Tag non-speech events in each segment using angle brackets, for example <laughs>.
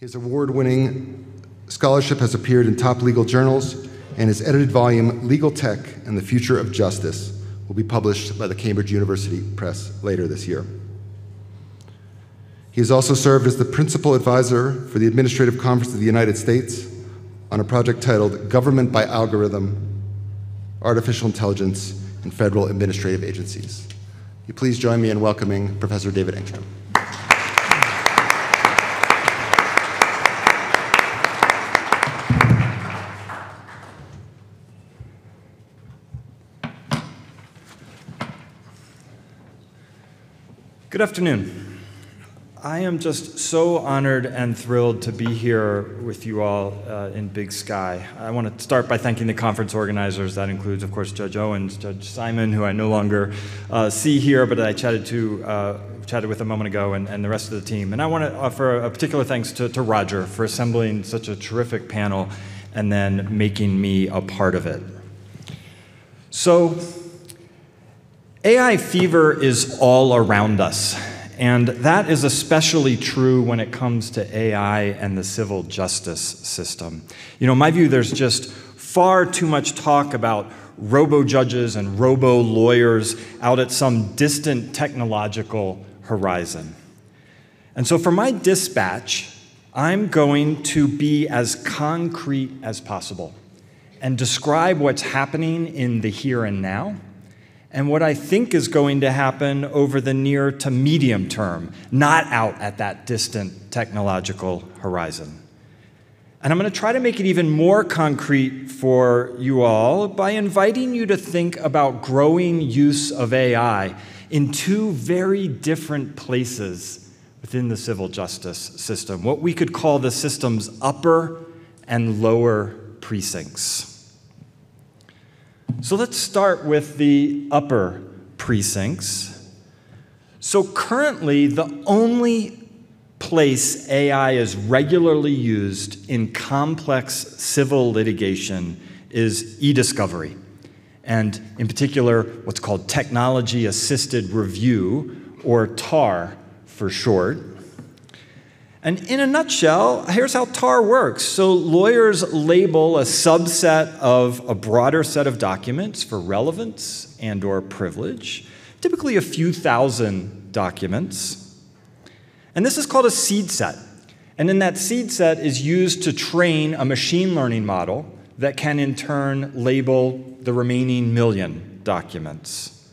His award winning scholarship has appeared in top legal journals, and his edited volume, Legal Tech and the Future of Justice, will be published by the Cambridge University Press later this year. He has also served as the principal advisor for the Administrative Conference of the United States on a project titled Government by Algorithm Artificial Intelligence and Federal Administrative Agencies. You please join me in welcoming Professor David Engstrom. Good afternoon. I am just so honored and thrilled to be here with you all uh, in Big Sky. I want to start by thanking the conference organizers. That includes, of course, Judge Owens, Judge Simon, who I no longer uh, see here, but I chatted to. Uh, chatted with a moment ago and, and the rest of the team. And I want to offer a particular thanks to, to Roger for assembling such a terrific panel and then making me a part of it. So, AI fever is all around us, and that is especially true when it comes to AI and the civil justice system. You know, in my view, there's just far too much talk about robo judges and robo lawyers out at some distant technological horizon. And so, for my dispatch, I'm going to be as concrete as possible and describe what's happening in the here and now and what I think is going to happen over the near to medium term, not out at that distant technological horizon. And I'm going to try to make it even more concrete for you all by inviting you to think about growing use of AI in two very different places within the civil justice system, what we could call the system's upper and lower precincts. So let's start with the upper precincts. So currently, the only place AI is regularly used in complex civil litigation is e discovery, and in particular, what's called technology assisted review, or TAR for short. And in a nutshell, here's how TAR works. So lawyers label a subset of a broader set of documents for relevance and or privilege, typically a few thousand documents. And this is called a seed set. And then that seed set is used to train a machine learning model that can in turn label the remaining million documents.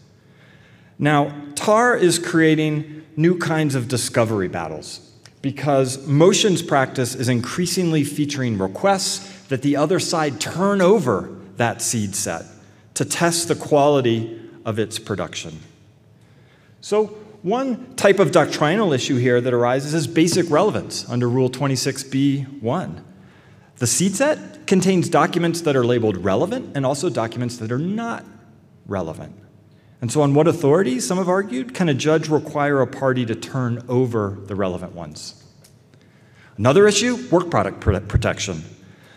Now, TAR is creating new kinds of discovery battles because motions practice is increasingly featuring requests that the other side turn over that seed set to test the quality of its production. So, one type of doctrinal issue here that arises is basic relevance under Rule 26b1. The seed set contains documents that are labeled relevant and also documents that are not relevant. And so, on what authority, some have argued, can a judge require a party to turn over the relevant ones? Another issue work product protection.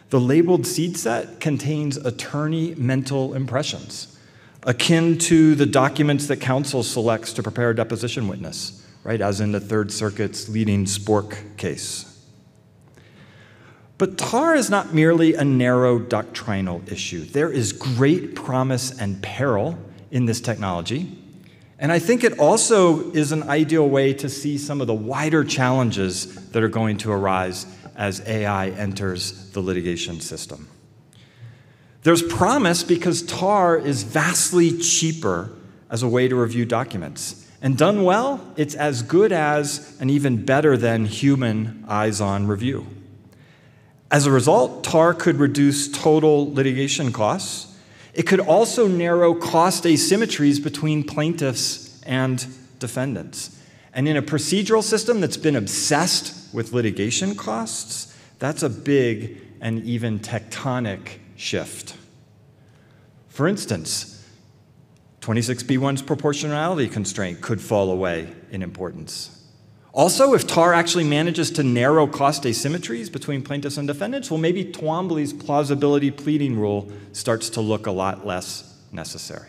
The labeled seed set contains attorney mental impressions, akin to the documents that counsel selects to prepare a deposition witness, right, as in the Third Circuit's leading Spork case. But tar is not merely a narrow doctrinal issue. There is great promise and peril in this technology. And I think it also is an ideal way to see some of the wider challenges that are going to arise as AI enters the litigation system. There's promise because TAR is vastly cheaper as a way to review documents. And done well, it's as good as and even better than human eyes on review. As a result, TAR could reduce total litigation costs it could also narrow cost asymmetries between plaintiffs and defendants. And in a procedural system that's been obsessed with litigation costs, that's a big and even tectonic shift. For instance, 26b1's proportionality constraint could fall away in importance. Also, if TAR actually manages to narrow cost asymmetries between plaintiffs and defendants, well, maybe Twombly's plausibility pleading rule starts to look a lot less necessary.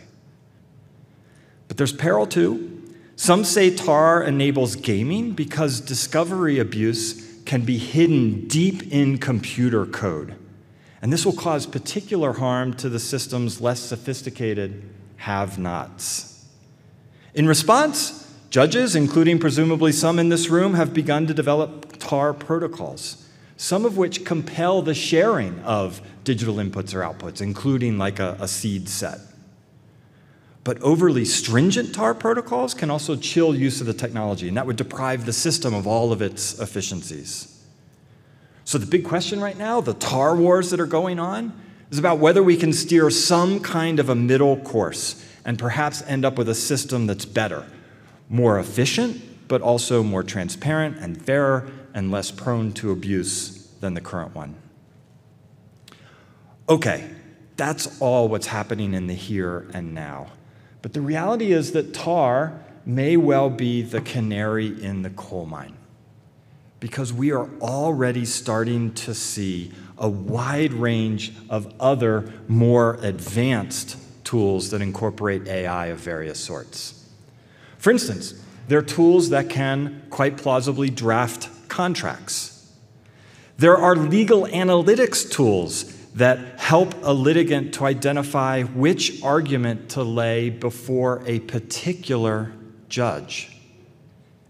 But there's peril too. Some say TAR enables gaming because discovery abuse can be hidden deep in computer code. And this will cause particular harm to the system's less sophisticated have nots. In response, Judges, including presumably some in this room, have begun to develop TAR protocols, some of which compel the sharing of digital inputs or outputs, including like a, a seed set. But overly stringent TAR protocols can also chill use of the technology, and that would deprive the system of all of its efficiencies. So, the big question right now, the TAR wars that are going on, is about whether we can steer some kind of a middle course and perhaps end up with a system that's better more efficient, but also more transparent and fairer and less prone to abuse than the current one. Okay, that's all what's happening in the here and now. But the reality is that tar may well be the canary in the coal mine because we are already starting to see a wide range of other, more advanced tools that incorporate AI of various sorts. For instance, there are tools that can quite plausibly draft contracts. There are legal analytics tools that help a litigant to identify which argument to lay before a particular judge.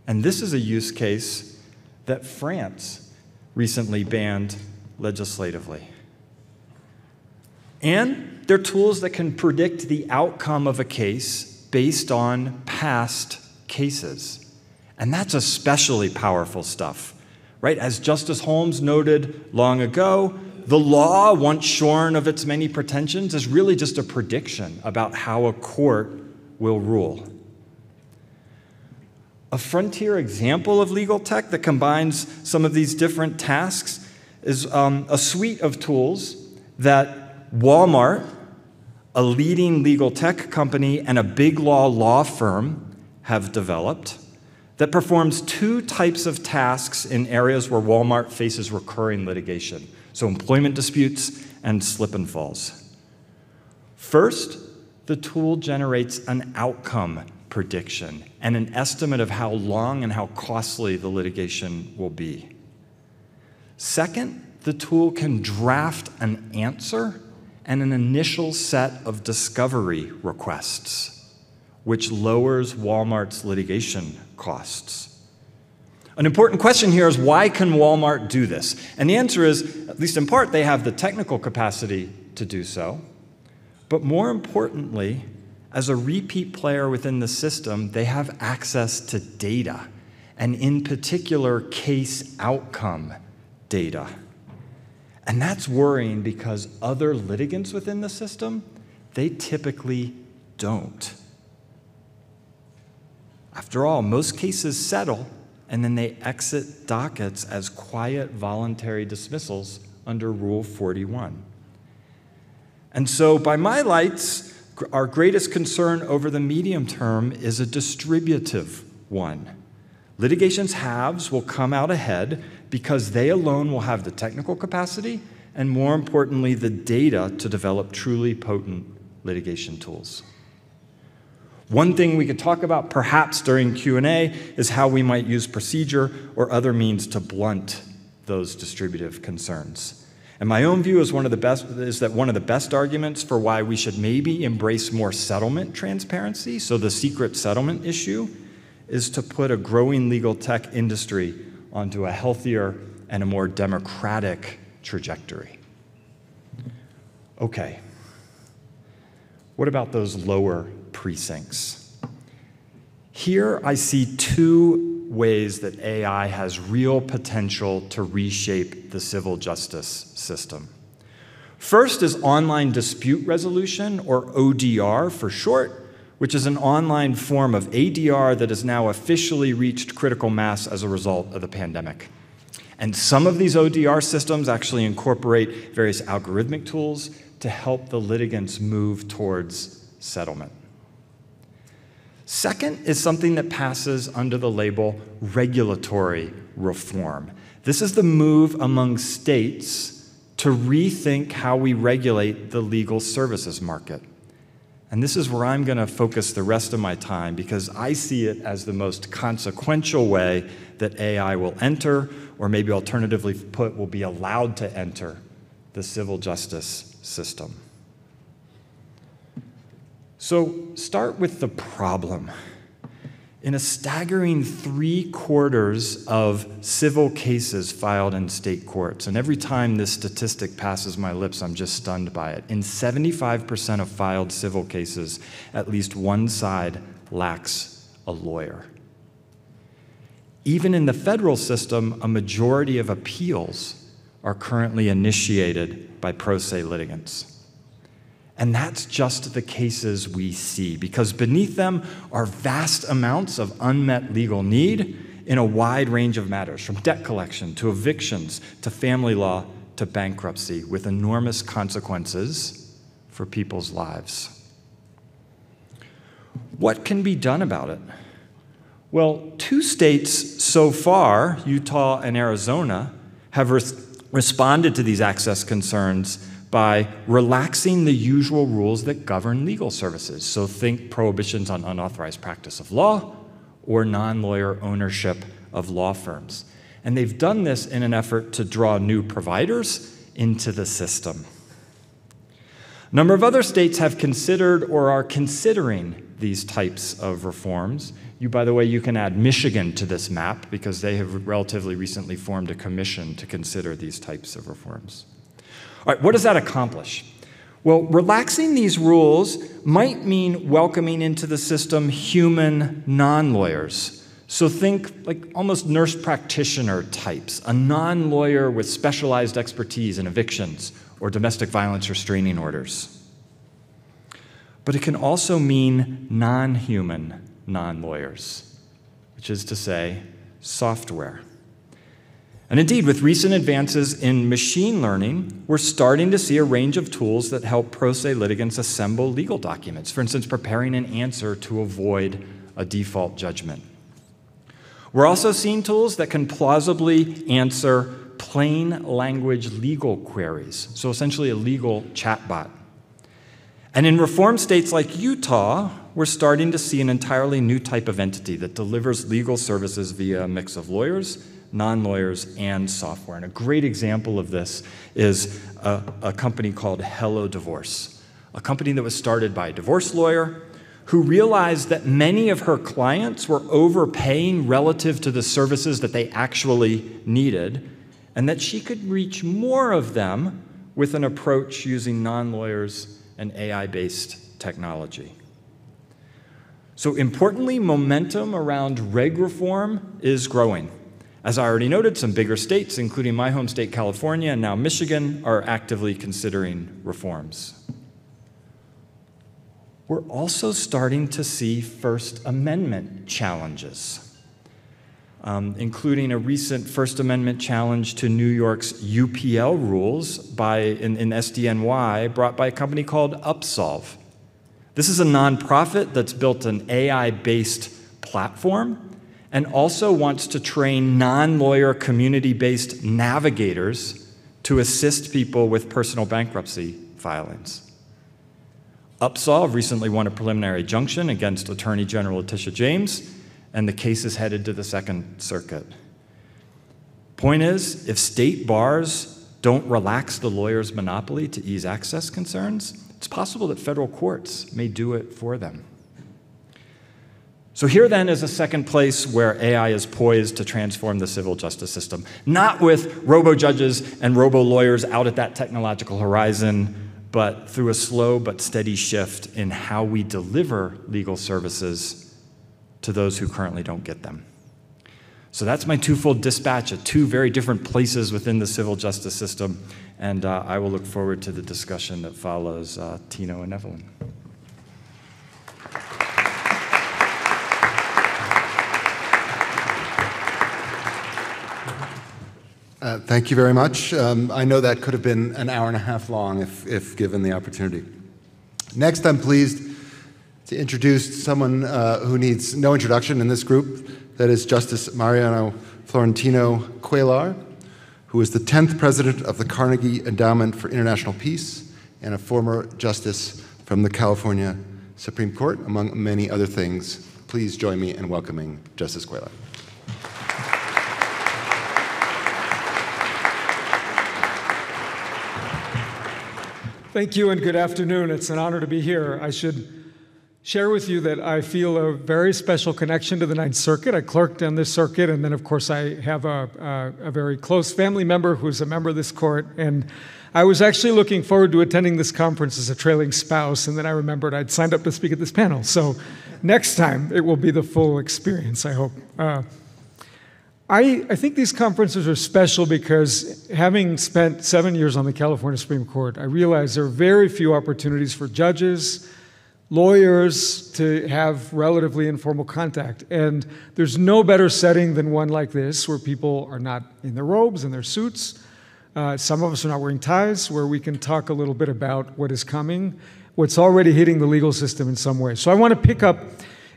And this is a use case that France recently banned legislatively. And there are tools that can predict the outcome of a case based on past cases. And that's especially powerful stuff, right? As Justice Holmes noted long ago, the law, once shorn of its many pretensions, is really just a prediction about how a court will rule. A frontier example of legal tech that combines some of these different tasks is um, a suite of tools that Walmart a leading legal tech company and a big law law firm have developed that performs two types of tasks in areas where Walmart faces recurring litigation so, employment disputes and slip and falls. First, the tool generates an outcome prediction and an estimate of how long and how costly the litigation will be. Second, the tool can draft an answer and an initial set of discovery requests, which lowers Walmart's litigation costs. An important question here is why can Walmart do this? And the answer is, at least in part, they have the technical capacity to do so. But more importantly, as a repeat player within the system, they have access to data, and in particular, case outcome data. And that's worrying because other litigants within the system, they typically don't. After all, most cases settle and then they exit dockets as quiet voluntary dismissals under Rule 41. And so, by my lights, our greatest concern over the medium term is a distributive one. Litigation's halves will come out ahead because they alone will have the technical capacity and, more importantly, the data to develop truly potent litigation tools. One thing we could talk about perhaps during Q&A is how we might use procedure or other means to blunt those distributive concerns. And my own view is one of the best is that one of the best arguments for why we should maybe embrace more settlement transparency, so the secret settlement issue, is to put a growing legal tech industry onto a healthier and a more democratic trajectory. Okay, what about those lower precincts? Here I see two ways that AI has real potential to reshape the civil justice system. First is online dispute resolution, or ODR for short which is an online form of ADR that has now officially reached critical mass as a result of the pandemic. And some of these ODR systems actually incorporate various algorithmic tools to help the litigants move towards settlement. Second is something that passes under the label regulatory reform. This is the move among states to rethink how we regulate the legal services market. And this is where I'm going to focus the rest of my time because I see it as the most consequential way that AI will enter, or maybe alternatively put, will be allowed to enter the civil justice system. So start with the problem in a staggering three quarters of civil cases filed in state courts. And every time this statistic passes my lips, I'm just stunned by it. In 75% of filed civil cases, at least one side lacks a lawyer. Even in the federal system, a majority of appeals are currently initiated by pro se litigants. And that's just the cases we see, because beneath them are vast amounts of unmet legal need in a wide range of matters, from debt collection to evictions to family law to bankruptcy, with enormous consequences for people's lives. What can be done about it? Well, two states so far, Utah and Arizona, have res- responded to these access concerns by relaxing the usual rules that govern legal services. So think prohibitions on unauthorized practice of law or non lawyer ownership of law firms. And they've done this in an effort to draw new providers into the system. A number of other states have considered or are considering these types of reforms. You, by the way, you can add Michigan to this map because they have relatively recently formed a commission to consider these types of reforms. All right, what does that accomplish? Well, relaxing these rules might mean welcoming into the system human non lawyers. So think like almost nurse practitioner types, a non lawyer with specialized expertise in evictions or domestic violence restraining orders. But it can also mean non human non lawyers, which is to say, software. And indeed, with recent advances in machine learning, we're starting to see a range of tools that help pro se litigants assemble legal documents, for instance, preparing an answer to avoid a default judgment. We're also seeing tools that can plausibly answer plain language legal queries, so essentially a legal chatbot. And in reform states like Utah, we're starting to see an entirely new type of entity that delivers legal services via a mix of lawyers non lawyers, and software. And a great example of this is a, a company called Hello Divorce, a company that was started by a divorce lawyer who realized that many of her clients were overpaying relative to the services that they actually needed, and that she could reach more of them with an approach using non lawyers and AI based technology. So, importantly, momentum around reg reform is growing. As I already noted, some bigger states, including my home state, California, and now Michigan, are actively considering reforms. We're also starting to see First Amendment challenges, um, including a recent First Amendment challenge to New York's UPL rules by, in, in SDNY brought by a company called Upsolve. This is a nonprofit that's built an AI based platform and also wants to train non lawyer community based navigators to assist people with personal bankruptcy filings. Upsolve recently won a preliminary injunction against Attorney General Letitia James, and the case is headed to the Second Circuit. Point is, if state bars don't relax the lawyer's monopoly to ease access concerns, it's possible that federal courts may do it for them. So, here then is a second place where AI is poised to transform the civil justice system, not with robo judges and robo lawyers out at that technological horizon, but through a slow but steady shift in how we deliver legal services to those who currently don't get them. So, that's my twofold dispatch at two very different places within the civil justice system, and uh, I will look forward to the discussion that follows uh, Tino and Evelyn. Uh, thank you very much. Um, I know that could have been an hour and a half long if, if given the opportunity. Next, I'm pleased to introduce someone uh, who needs no introduction in this group. That is Justice Mariano Florentino Cuellar, who is the 10th president of the Carnegie Endowment for International Peace and a former justice from the California Supreme Court, among many other things. Please join me in welcoming Justice Cuellar. Thank you and good afternoon. It's an honor to be here. I should share with you that I feel a very special connection to the Ninth Circuit. I clerked on this circuit, and then, of course, I have a, a, a very close family member who's a member of this court. And I was actually looking forward to attending this conference as a trailing spouse, and then I remembered I'd signed up to speak at this panel. So next time, it will be the full experience, I hope. Uh, I, I think these conferences are special because having spent seven years on the California Supreme Court, I realize there are very few opportunities for judges, lawyers to have relatively informal contact. And there's no better setting than one like this where people are not in their robes and their suits. Uh, some of us are not wearing ties, where we can talk a little bit about what is coming, what's already hitting the legal system in some way. So I want to pick up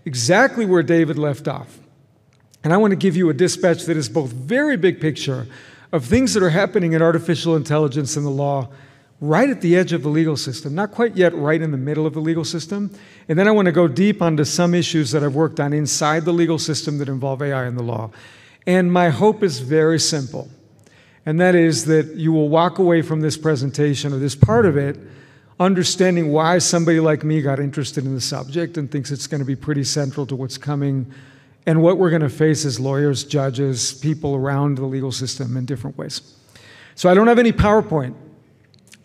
exactly where David left off. And I want to give you a dispatch that is both very big picture of things that are happening in artificial intelligence and the law right at the edge of the legal system, not quite yet right in the middle of the legal system. And then I want to go deep onto some issues that I've worked on inside the legal system that involve AI and the law. And my hope is very simple, and that is that you will walk away from this presentation or this part of it understanding why somebody like me got interested in the subject and thinks it's going to be pretty central to what's coming and what we're going to face as lawyers, judges, people around the legal system in different ways. So I don't have any PowerPoint,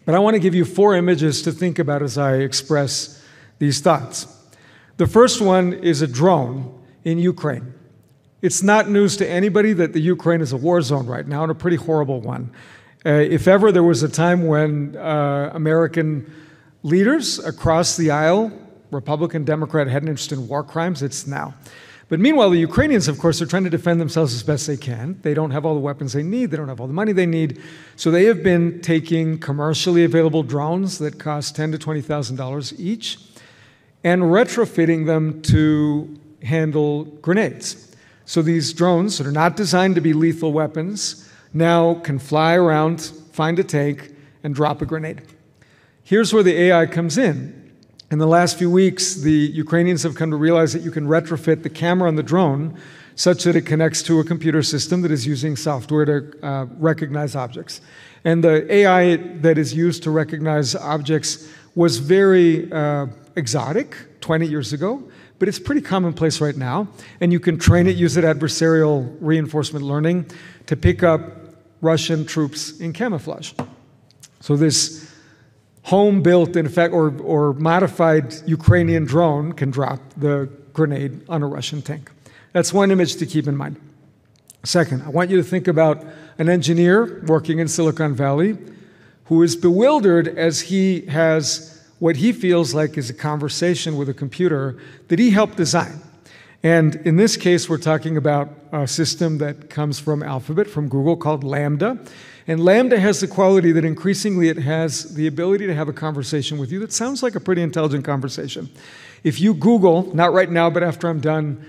but I want to give you four images to think about as I express these thoughts. The first one is a drone in Ukraine. It's not news to anybody that the Ukraine is a war zone right now, and a pretty horrible one. Uh, if ever there was a time when uh, American leaders across the aisle, Republican, Democrat, had an interest in war crimes, it's now. But meanwhile, the Ukrainians, of course, are trying to defend themselves as best they can. They don't have all the weapons they need, they don't have all the money they need. So they have been taking commercially available drones that cost ten to twenty thousand dollars each and retrofitting them to handle grenades. So these drones that are not designed to be lethal weapons now can fly around, find a tank, and drop a grenade. Here's where the AI comes in. In the last few weeks, the Ukrainians have come to realize that you can retrofit the camera on the drone such that it connects to a computer system that is using software to uh, recognize objects. And the AI that is used to recognize objects was very uh, exotic 20 years ago, but it's pretty commonplace right now. And you can train it, use it adversarial reinforcement learning to pick up Russian troops in camouflage. So this home built, in effect, or, or modified Ukrainian drone can drop the grenade on a Russian tank. That's one image to keep in mind. Second, I want you to think about an engineer working in Silicon Valley who is bewildered as he has what he feels like is a conversation with a computer that he helped design. And in this case, we're talking about a system that comes from Alphabet, from Google, called Lambda. And Lambda has the quality that increasingly it has the ability to have a conversation with you that sounds like a pretty intelligent conversation. If you Google, not right now, but after I'm done,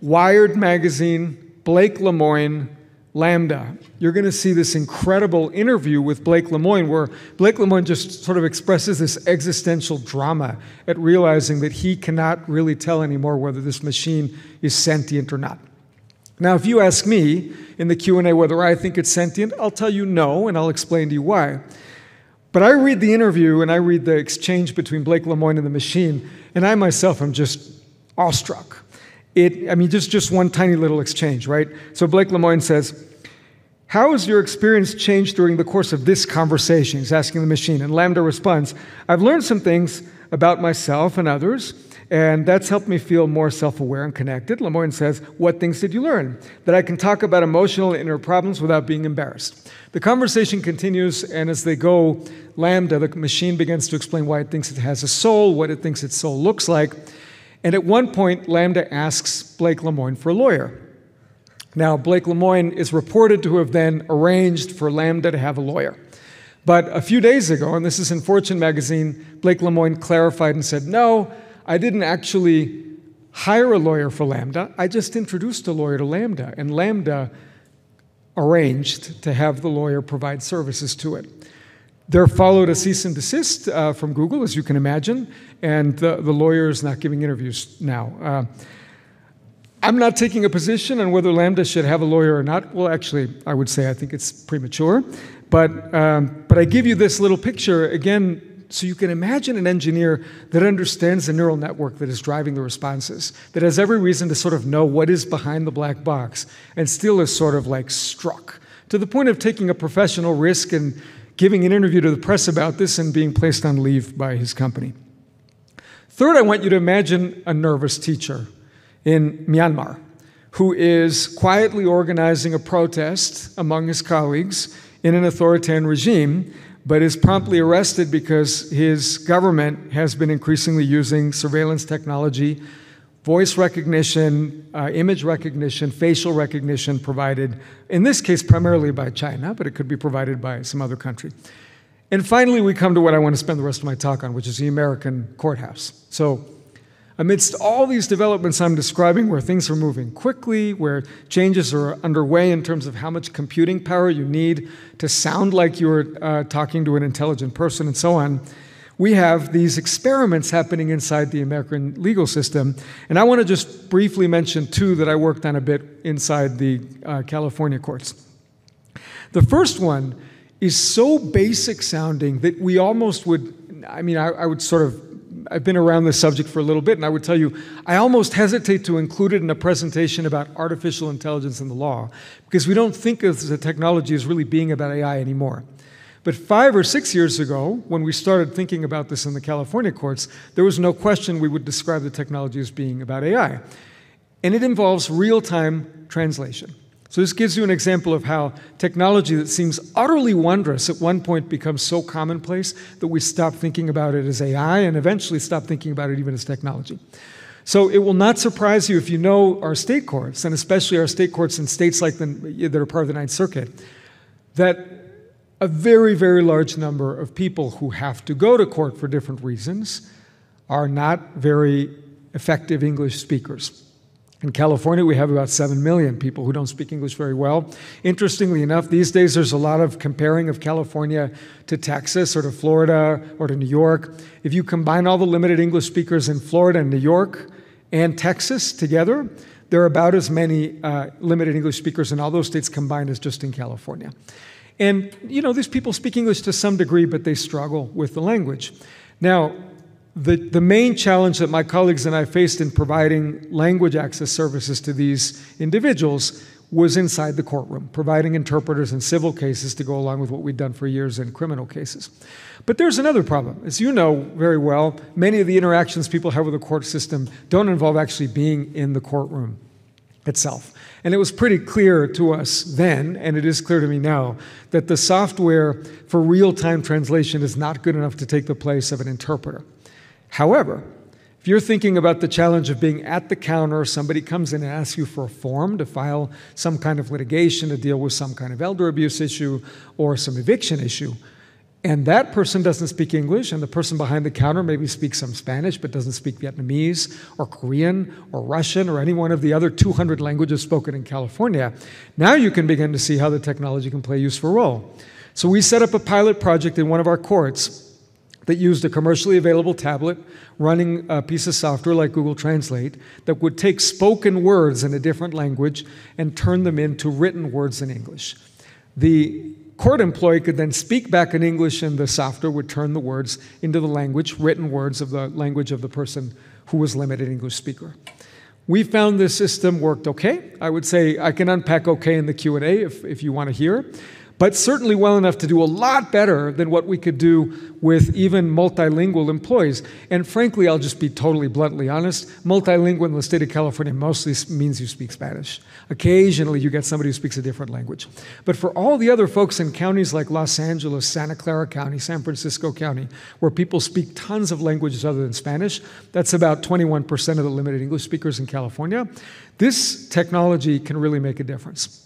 Wired Magazine, Blake Lemoyne, Lambda, you're going to see this incredible interview with Blake Lemoyne where Blake Lemoyne just sort of expresses this existential drama at realizing that he cannot really tell anymore whether this machine is sentient or not. Now, if you ask me, in the Q&A whether I think it's sentient. I'll tell you no, and I'll explain to you why. But I read the interview and I read the exchange between Blake Lemoine and the machine, and I myself am just awestruck. It, I mean, just, just one tiny little exchange, right? So Blake Lemoine says, how has your experience changed during the course of this conversation? He's asking the machine. And Lambda responds, I've learned some things about myself and others, and that's helped me feel more self aware and connected. Lemoyne says, What things did you learn? That I can talk about emotional and inner problems without being embarrassed. The conversation continues, and as they go, Lambda, the machine, begins to explain why it thinks it has a soul, what it thinks its soul looks like. And at one point, Lambda asks Blake Lemoyne for a lawyer. Now, Blake Lemoyne is reported to have then arranged for Lambda to have a lawyer. But a few days ago, and this is in Fortune magazine, Blake Lemoyne clarified and said, No, I didn't actually hire a lawyer for Lambda. I just introduced a lawyer to Lambda, and Lambda arranged to have the lawyer provide services to it. There followed a cease and desist uh, from Google, as you can imagine, and the, the lawyer is not giving interviews now. Uh, I'm not taking a position on whether Lambda should have a lawyer or not. Well, actually, I would say I think it's premature. But, um, but I give you this little picture, again, so you can imagine an engineer that understands the neural network that is driving the responses, that has every reason to sort of know what is behind the black box, and still is sort of like struck to the point of taking a professional risk and giving an interview to the press about this and being placed on leave by his company. Third, I want you to imagine a nervous teacher in Myanmar who is quietly organizing a protest among his colleagues in an authoritarian regime but is promptly arrested because his government has been increasingly using surveillance technology, voice recognition, uh, image recognition, facial recognition provided, in this case primarily by China, but it could be provided by some other country. And finally, we come to what I want to spend the rest of my talk on, which is the American courthouse. So amidst all these developments I'm describing, where things are moving quickly, where changes are underway in terms of how much computing power you need to sound like you're uh, talking to an intelligent person and so on, we have these experiments happening inside the American legal system. And I want to just briefly mention two that I worked on a bit inside the uh, California courts. The first one is so basic sounding that we almost would, I mean, I, I would sort of I've been around this subject for a little bit, and I would tell you, I almost hesitate to include it in a presentation about artificial intelligence and the law, because we don't think of the technology as really being about AI anymore. But five or six years ago, when we started thinking about this in the California courts, there was no question we would describe the technology as being about AI. And it involves real time translation. So, this gives you an example of how technology that seems utterly wondrous at one point becomes so commonplace that we stop thinking about it as AI and eventually stop thinking about it even as technology. So, it will not surprise you if you know our state courts, and especially our state courts in states like the, that are part of the Ninth Circuit, that a very, very large number of people who have to go to court for different reasons are not very effective English speakers. In California, we have about 7 million people who don't speak English very well. Interestingly enough, these days there's a lot of comparing of California to Texas or to Florida or to New York. If you combine all the limited English speakers in Florida and New York and Texas together, there are about as many uh, limited English speakers in all those states combined as just in California. And, you know, these people speak English to some degree, but they struggle with the language. Now, the, the main challenge that my colleagues and I faced in providing language access services to these individuals was inside the courtroom, providing interpreters in civil cases to go along with what we'd done for years in criminal cases. But there's another problem. As you know very well, many of the interactions people have with the court system don't involve actually being in the courtroom itself. And it was pretty clear to us then, and it is clear to me now, that the software for real time translation is not good enough to take the place of an interpreter. However, if you're thinking about the challenge of being at the counter, somebody comes in and asks you for a form to file some kind of litigation to deal with some kind of elder abuse issue or some eviction issue, and that person doesn't speak English, and the person behind the counter maybe speaks some Spanish but doesn't speak Vietnamese or Korean or Russian or any one of the other 200 languages spoken in California, now you can begin to see how the technology can play a useful role. So we set up a pilot project in one of our courts that used a commercially available tablet running a piece of software like Google Translate that would take spoken words in a different language and turn them into written words in English. The court employee could then speak back in English, and the software would turn the words into the language, written words of the language of the person who was limited English speaker. We found this system worked okay. I would say I can unpack okay in the Q&A if, if you want to hear but certainly well enough to do a lot better than what we could do with even multilingual employees. And frankly, I'll just be totally bluntly honest multilingual in the state of California mostly means you speak Spanish. Occasionally, you get somebody who speaks a different language. But for all the other folks in counties like Los Angeles, Santa Clara County, San Francisco County, where people speak tons of languages other than Spanish, that's about 21% of the limited English speakers in California. This technology can really make a difference.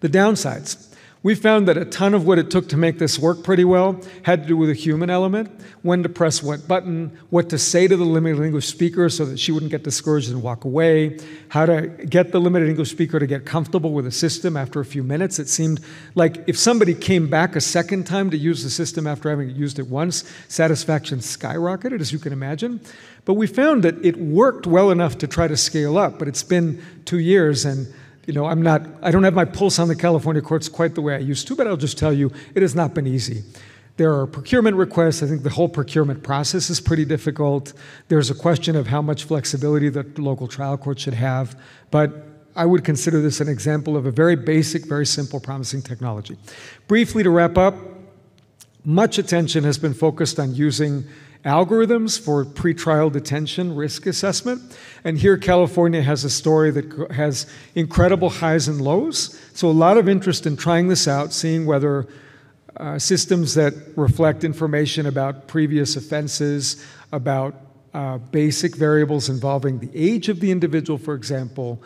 The downsides. We found that a ton of what it took to make this work pretty well had to do with the human element when to press what button, what to say to the limited English speaker so that she wouldn't get discouraged and walk away, how to get the limited English speaker to get comfortable with the system after a few minutes. It seemed like if somebody came back a second time to use the system after having used it once, satisfaction skyrocketed, as you can imagine. But we found that it worked well enough to try to scale up, but it's been two years and you know, I'm not, I don't have my pulse on the California courts quite the way I used to, but I'll just tell you, it has not been easy. There are procurement requests. I think the whole procurement process is pretty difficult. There's a question of how much flexibility the local trial court should have. But I would consider this an example of a very basic, very simple, promising technology. Briefly to wrap up, much attention has been focused on using algorithms for pretrial detention risk assessment. And here, California has a story that has incredible highs and lows. So, a lot of interest in trying this out, seeing whether uh, systems that reflect information about previous offenses, about uh, basic variables involving the age of the individual, for example,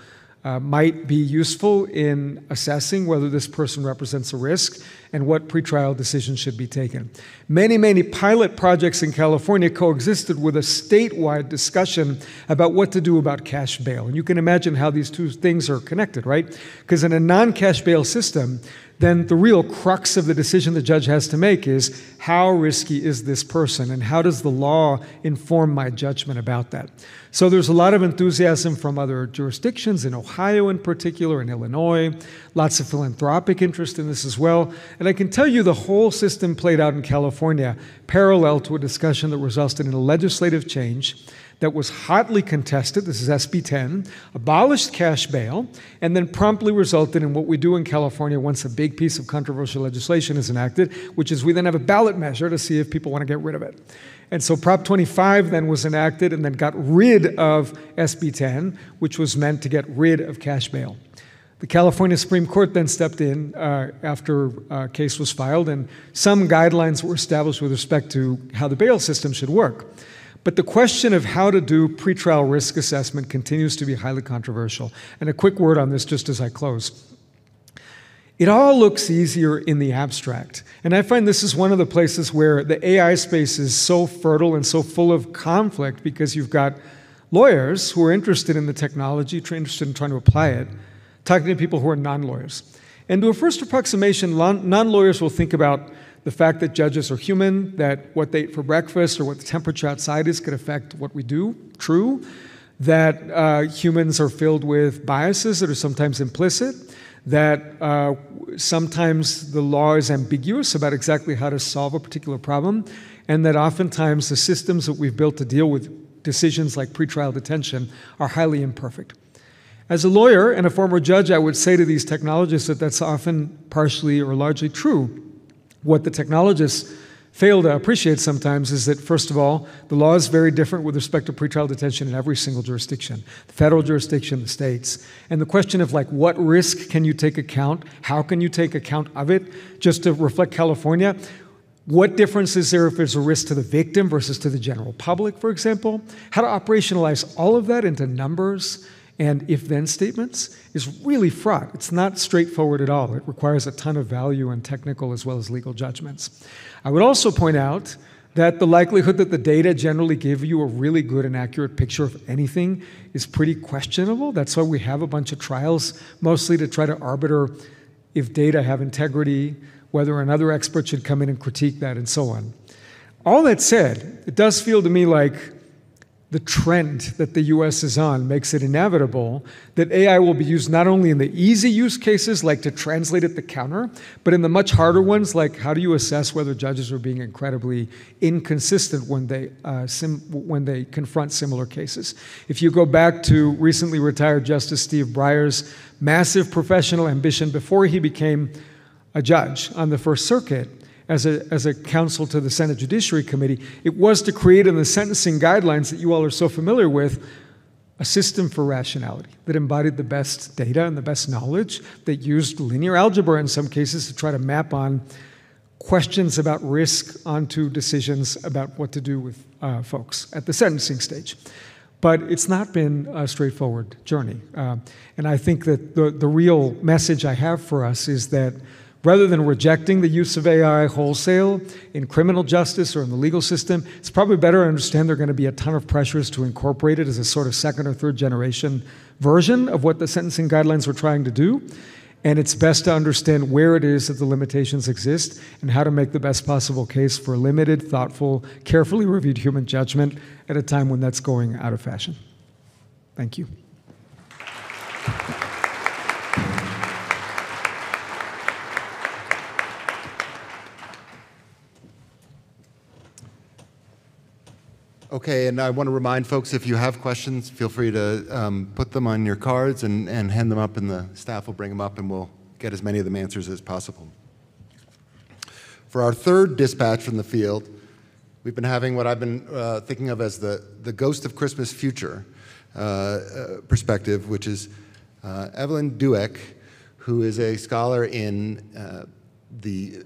uh, might be useful in assessing whether this person represents a risk and what pretrial decisions should be taken. Many, many pilot projects in California coexisted with a statewide discussion about what to do about cash bail. And you can imagine how these two things are connected, right? Because in a non cash bail system, then the real crux of the decision the judge has to make is how risky is this person and how does the law inform my judgment about that? So there's a lot of enthusiasm from other jurisdictions, in Ohio in particular, in Illinois, lots of philanthropic interest in this as well. And I can tell you the whole system played out in California, parallel to a discussion that resulted in a legislative change that was hotly contested, this is SB 10, abolished cash bail, and then promptly resulted in what we do in California once a big piece of controversial legislation is enacted, which is we then have a ballot measure to see if people want to get rid of it. And so Prop 25 then was enacted and then got rid of SB 10, which was meant to get rid of cash bail. The California Supreme Court then stepped in uh, after a uh, case was filed, and some guidelines were established with respect to how the bail system should work. But the question of how to do pretrial risk assessment continues to be highly controversial. And a quick word on this just as I close. It all looks easier in the abstract. And I find this is one of the places where the AI space is so fertile and so full of conflict because you've got lawyers who are interested in the technology, interested in trying to apply it, talking to people who are non lawyers. And to a first approximation, non lawyers will think about the fact that judges are human, that what they eat for breakfast or what the temperature outside is could affect what we do, true. That uh, humans are filled with biases that are sometimes implicit, that uh, sometimes the law is ambiguous about exactly how to solve a particular problem, and that oftentimes the systems that we've built to deal with decisions like pretrial detention are highly imperfect. As a lawyer and a former judge, I would say to these technologists that that's often partially or largely true what the technologists fail to appreciate sometimes is that, first of all, the law is very different with respect to pretrial detention in every single jurisdiction the federal jurisdiction, the states. And the question of, like, what risk can you take account? How can you take account of it? Just to reflect California, what difference is there if there's a risk to the victim versus to the general public, for example? How to operationalize all of that into numbers and if then statements is really fraught. It's not straightforward at all. It requires a ton of value and technical as well as legal judgments. I would also point out that the likelihood that the data generally give you a really good and accurate picture of anything is pretty questionable. That's why we have a bunch of trials, mostly to try to arbiter if data have integrity, whether another expert should come in and critique that, and so on. All that said, it does feel to me like the trend that the US is on makes it inevitable that AI will be used not only in the easy use cases, like to translate at the counter, but in the much harder ones, like how do you assess whether judges are being incredibly inconsistent when they, uh, when they confront similar cases? If you go back to recently retired Justice Steve Breyer's massive professional ambition before he became a judge on the First Circuit, as a, as a counsel to the Senate Judiciary Committee, it was to create in the sentencing guidelines that you all are so familiar with a system for rationality that embodied the best data and the best knowledge, that used linear algebra in some cases to try to map on questions about risk onto decisions about what to do with uh, folks at the sentencing stage. But it's not been a straightforward journey. Uh, and I think that the, the real message I have for us is that Rather than rejecting the use of AI wholesale in criminal justice or in the legal system, it's probably better to understand there are going to be a ton of pressures to incorporate it as a sort of second or third generation version of what the sentencing guidelines were trying to do. And it's best to understand where it is that the limitations exist and how to make the best possible case for limited, thoughtful, carefully reviewed human judgment at a time when that's going out of fashion. Thank you. Okay, and I want to remind folks if you have questions, feel free to um, put them on your cards and, and hand them up, and the staff will bring them up, and we'll get as many of them answers as possible. For our third dispatch from the field, we've been having what I've been uh, thinking of as the, the ghost of Christmas future uh, uh, perspective, which is uh, Evelyn Dueck, who is a scholar in uh, the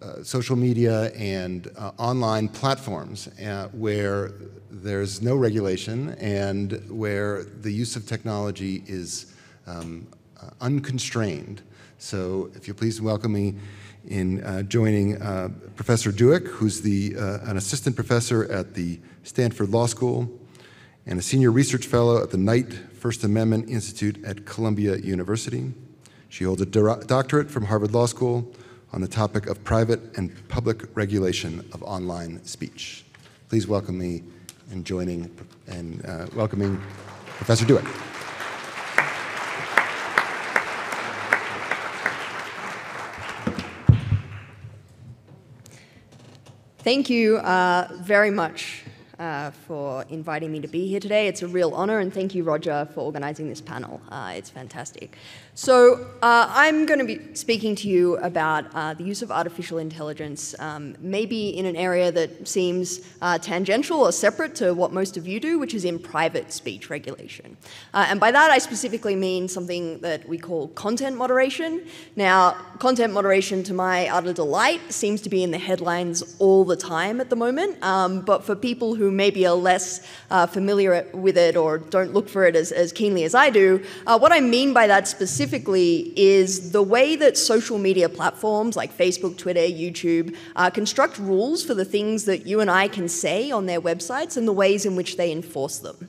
uh, social media and uh, online platforms uh, where there's no regulation and where the use of technology is um, uh, unconstrained. So if you'll please welcome me in uh, joining Professor Duick, who's the, an assistant professor at the Stanford Law School and a senior research fellow at the Knight First Amendment Institute at Columbia University. She holds a doctorate from Harvard Law School, on the topic of private and public regulation of online speech. Please welcome me in joining and uh, welcoming Professor Dewitt. Thank you uh, very much uh, for inviting me to be here today. It's a real honor, and thank you, Roger, for organizing this panel. Uh, it's fantastic. So, uh, I'm going to be speaking to you about uh, the use of artificial intelligence, um, maybe in an area that seems uh, tangential or separate to what most of you do, which is in private speech regulation. and by that, I specifically mean something that we call content moderation. Now, content moderation, to my utter delight, seems to be in the headlines all the time at the moment, um, but for people who maybe are less uh, familiar with it or don't look for it as, as keenly as I do, uh, what I mean by that specifically is the way that social media platforms like Facebook, Twitter, YouTube uh, construct rules for the things that you and I can say on their websites and the ways in which they enforce them.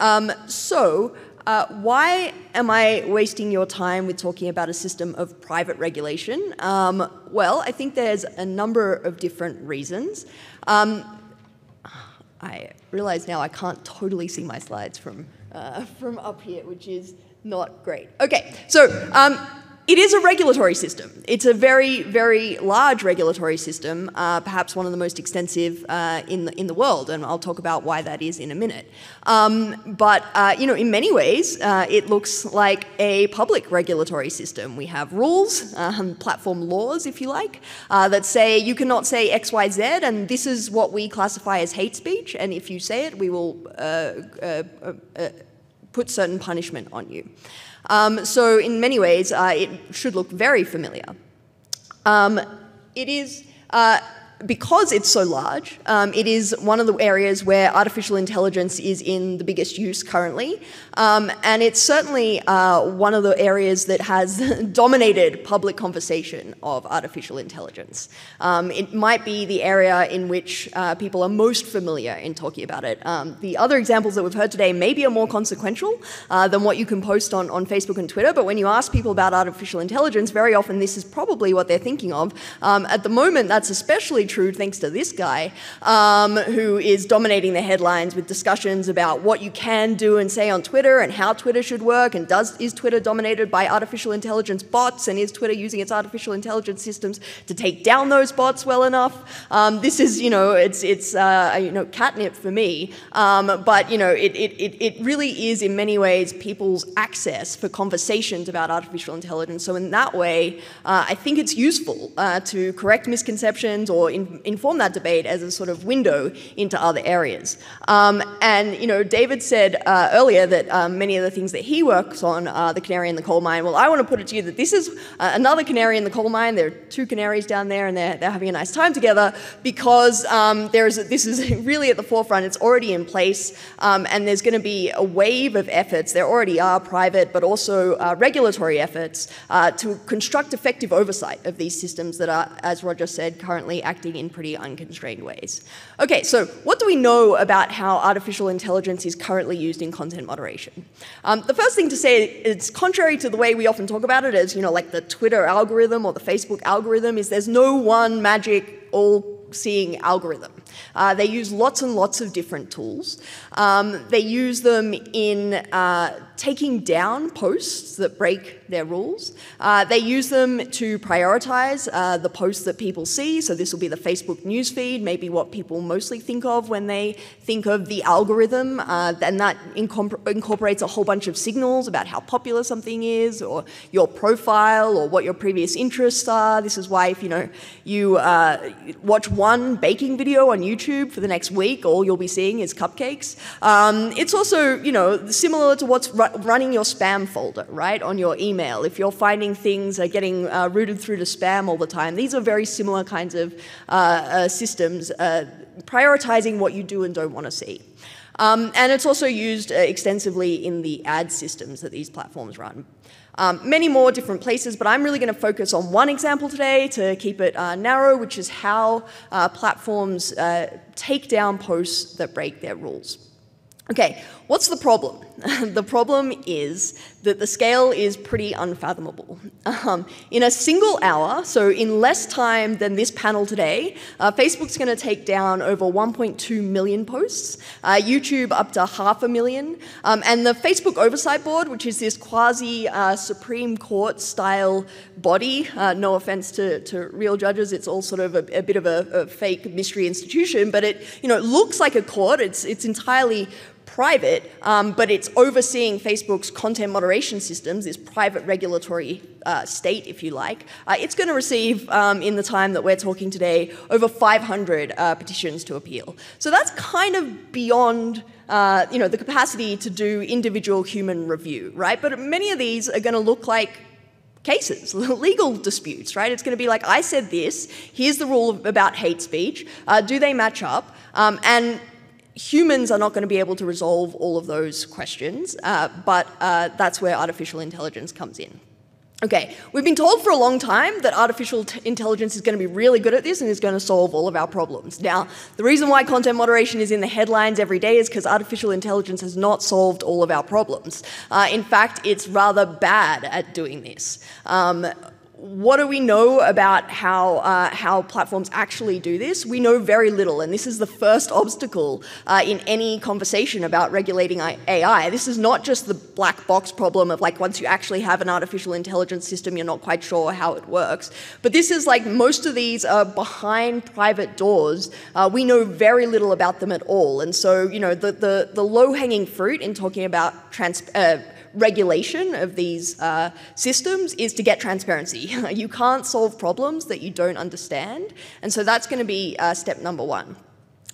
Um, so, uh, why am I wasting your time with talking about a system of private regulation? Um, well, I think there's a number of different reasons. Um, I realize now I can't totally see my slides from, uh, <laughs> from up here, which is not great. Okay, so um, it is a regulatory system. It's a very, very large regulatory system, uh, perhaps one of the most extensive uh, in, the, in the world, and I'll talk about why that is in a minute. Um, but, uh, you know, in many ways, uh, it looks like a public regulatory system. We have rules, um, platform laws, if you like, uh, that say you cannot say X, Y, Z, and this is what we classify as hate speech, and if you say it, we will uh, put certain punishment on you. Um, so in many ways, uh, it should look very familiar. Um, it is, uh, because it's so large, um, it is one of the areas where artificial intelligence is in the biggest use currently. Um, and it's certainly uh, one of the areas that has <laughs> dominated public conversation of artificial intelligence. Um, it might be the area in which uh, people are most familiar in talking about it. Um, the other examples that we've heard today maybe are more consequential uh, than what you can post on, on Facebook and Twitter, but when you ask people about artificial intelligence, very often this is probably what they're thinking of. Um, at the moment, that's especially true thanks to this guy, um, who is dominating the headlines with discussions about what you can do and say on Twitter and how Twitter should work and does is Twitter dominated by artificial intelligence bots and is Twitter using its artificial intelligence systems to take down those bots well enough? Um, this is you know it's it's uh, you know catnip for me, um, but you know it, it it really is in many ways people's access for conversations about artificial intelligence. So in that way, uh, I think it's useful uh, to correct misconceptions or in, inform that debate as a sort of window into other areas. Um, and, you know, David said uh, earlier that um, many of the things that he works on are the canary in the coal mine. Well, I want to put it to you that this is uh, another canary in the coal mine. There are two canaries down there and they're, they're having a nice time together because um, there is a, this is <laughs> really at the forefront. It's already in place um, and there's going to be a wave of efforts. There already are private but also uh, regulatory efforts uh, to construct effective oversight of these systems that are, as Roger said, currently active acting in pretty unconstrained ways. Okay, so what do we know about how artificial intelligence is currently used in content moderation? Um, the first thing to say is contrary to the way we often talk about it as, you know, like the Twitter algorithm or the Facebook algorithm is there's no one magic all seeing algorithm. Uh, they use lots and lots of different tools. Um, they use them in uh, taking down posts that break their rules. Uh, they use them to prioritize uh, the posts that people see. So this will be the Facebook newsfeed, maybe what people mostly think of when they think of the algorithm, uh, and that incorporates a whole bunch of signals about how popular something is, or your profile, or what your previous interests are. This is why if you know you uh, watch one baking video on YouTube for the next week. All you'll be seeing is cupcakes. Um, it's also, you know, similar to what's ru running your spam folder, right, on your email. If you're finding things are getting uh, routed through to spam all the time, these are very similar kinds of uh, uh, systems uh, prioritizing what you do and don't want to see. Um, and it's also used uh, extensively in the ad systems that these platforms run. Um, many more different places, but I'm really going to focus on one example today to keep it uh, narrow, which is how uh, platforms uh, take down posts that break their rules. Okay, what's the problem? <laughs> the problem is that the scale is pretty unfathomable. Um, in a single hour, so in less time than this panel today, uh, Facebook's going to take down over 1.2 million posts, uh, YouTube up to half a million, um, and the Facebook Oversight Board, which is this quasi uh, Supreme Court style body, uh, no offense to, to, real judges, it's all sort of a, a bit of a, a, fake mystery institution, but it you know, it looks like a court, it's, it's entirely private, um, but it's overseeing Facebook's content moderation systems, this private regulatory uh, state, if you like. Uh, it's going to receive, um, in the time that we're talking today, over 500 uh, petitions to appeal. So that's kind of beyond. Uh, you know the capacity to do individual human review, right? But many of these are going to look like cases, <laughs> legal disputes, right? It's going to be like, I said this, here's the rule about hate speech, uh, do they match up? Um, and humans are not going to be able to resolve all of those questions, uh, but uh, that's where artificial intelligence comes in. Okay, we've been told for a long time that artificial intelligence is going to be really good at this and is going to solve all of our problems. Now, the reason why content moderation is in the headlines every day is because artificial intelligence has not solved all of our problems. Uh, in fact, it's rather bad at doing this. Um, what do we know about how, uh, how platforms actually do this? We know very little, and this is the first obstacle uh, in any conversation about regulating AI. This is not just the black box problem of like once you actually have an artificial intelligence system, you're not quite sure how it works. But this is like most of these are behind private doors. Uh, we know very little about them at all. And so, you know, the, the, the low hanging fruit in talking about trans uh, regulation of these uh, systems is to get transparency. <laughs> you can't solve problems that you don't understand, and so that's going to be uh, step number one.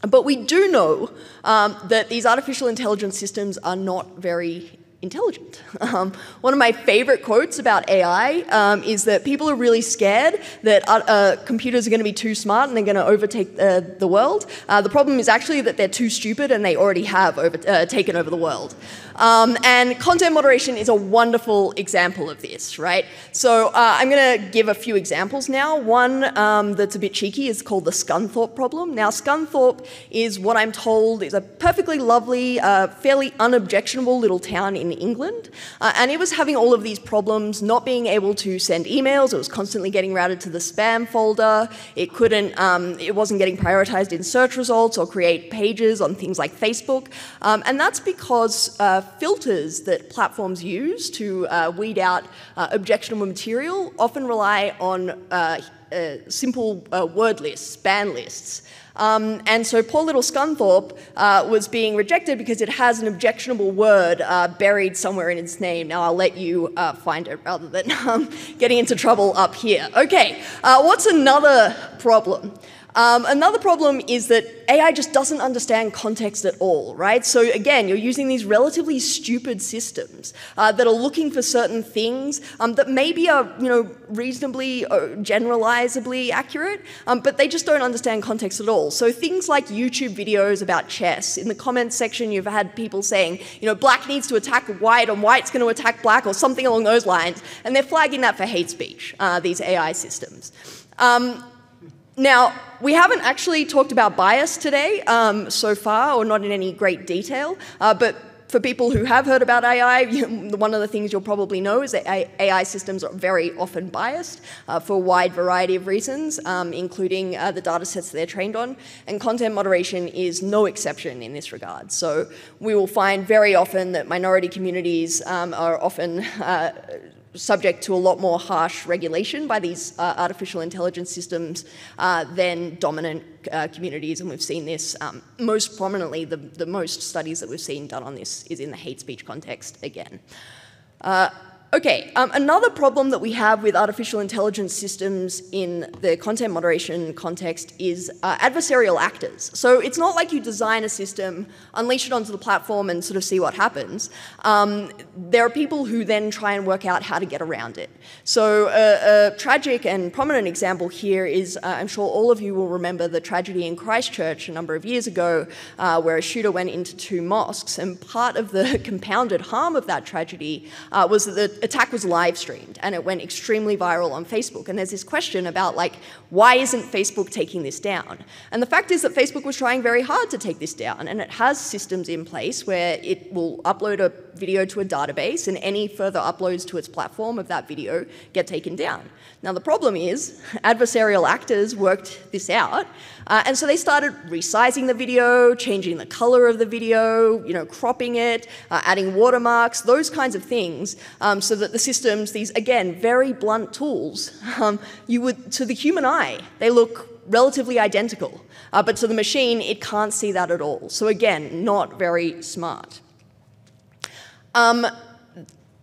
But we do know um, that these artificial intelligence systems are not very intelligent. <laughs> Um, one of my favorite quotes about AI um, is that people are really scared that uh, uh computers are going to be too smart and they're going to overtake uh, the world. Uh, the problem is actually that they're too stupid and they already have over uh, taken over the world. Um, and content moderation is a wonderful example of this, right? So uh, I'm going to give a few examples now. One um, that's a bit cheeky is called the Scunthorpe problem. Now, Scunthorpe is what I'm told is a perfectly lovely, fairly unobjectionable little town in in England. Uh, and it was having all of these problems, not being able to send emails. It was constantly getting routed to the spam folder. It couldn't, um, it wasn't getting prioritized in search results or create pages on things like Facebook. Um, and that's because uh, filters that platforms use to uh, weed out uh, objectionable material often rely on uh, uh, simple word lists, span lists. Um, and so poor little Scunthorpe uh, was being rejected because it has an objectionable word uh, buried somewhere in its name. Now I'll let you uh, find it rather than <laughs> um, getting into trouble up here. Okay, uh, what's another problem? Um, another problem is that AI just doesn't understand context at all, right? So again, you're using these relatively stupid systems uh, that are looking for certain things um, that maybe are, you know, reasonably uh, generalizably accurate, um, but they just don't understand context at all. So things like YouTube videos about chess. In the comments section, you've had people saying, you know, black needs to attack white, and white's going to attack black, or something along those lines, and they're flagging that for hate speech. Uh, these AI systems. Um, now, we haven't actually talked about bias today um, so far, or not in any great detail, uh, but for people who have heard about AI, <laughs> one of the things you'll probably know is that AI systems are very often biased uh, for a wide variety of reasons, um, including uh, the data sets they're trained on. And content moderation is no exception in this regard. So we will find very often that minority communities um, are often <laughs> uh, subject to a lot more harsh regulation by these uh, artificial intelligence systems uh, than dominant uh, communities. And we've seen this um, most prominently, the, the most studies that we've seen done on this is in the hate speech context again. Uh, Okay, um, another problem that we have with artificial intelligence systems in the content moderation context is uh, adversarial actors. So it's not like you design a system, unleash it onto the platform, and sort of see what happens. Um, there are people who then try and work out how to get around it. So a, uh, a tragic and prominent example here is uh, I'm sure all of you will remember the tragedy in Christchurch a number of years ago, uh, where a shooter went into two mosques, and part of the <laughs> compounded harm of that tragedy uh, was that the attack was live streamed and it went extremely viral on Facebook. And there's this question about like, why isn't Facebook taking this down? And the fact is that Facebook was trying very hard to take this down and it has systems in place where it will upload a video to a database and any further uploads to its platform of that video get taken down. Now the problem is <laughs> adversarial actors worked this out uh, and so they started resizing the video, changing the color of the video, you know, cropping it, uh, adding watermarks, those kinds of things, um, so that the systems, these again very blunt tools, <laughs> um, you would to the human eye they look relatively identical, uh, but to the machine it can't see that at all. So again, not very smart. Um,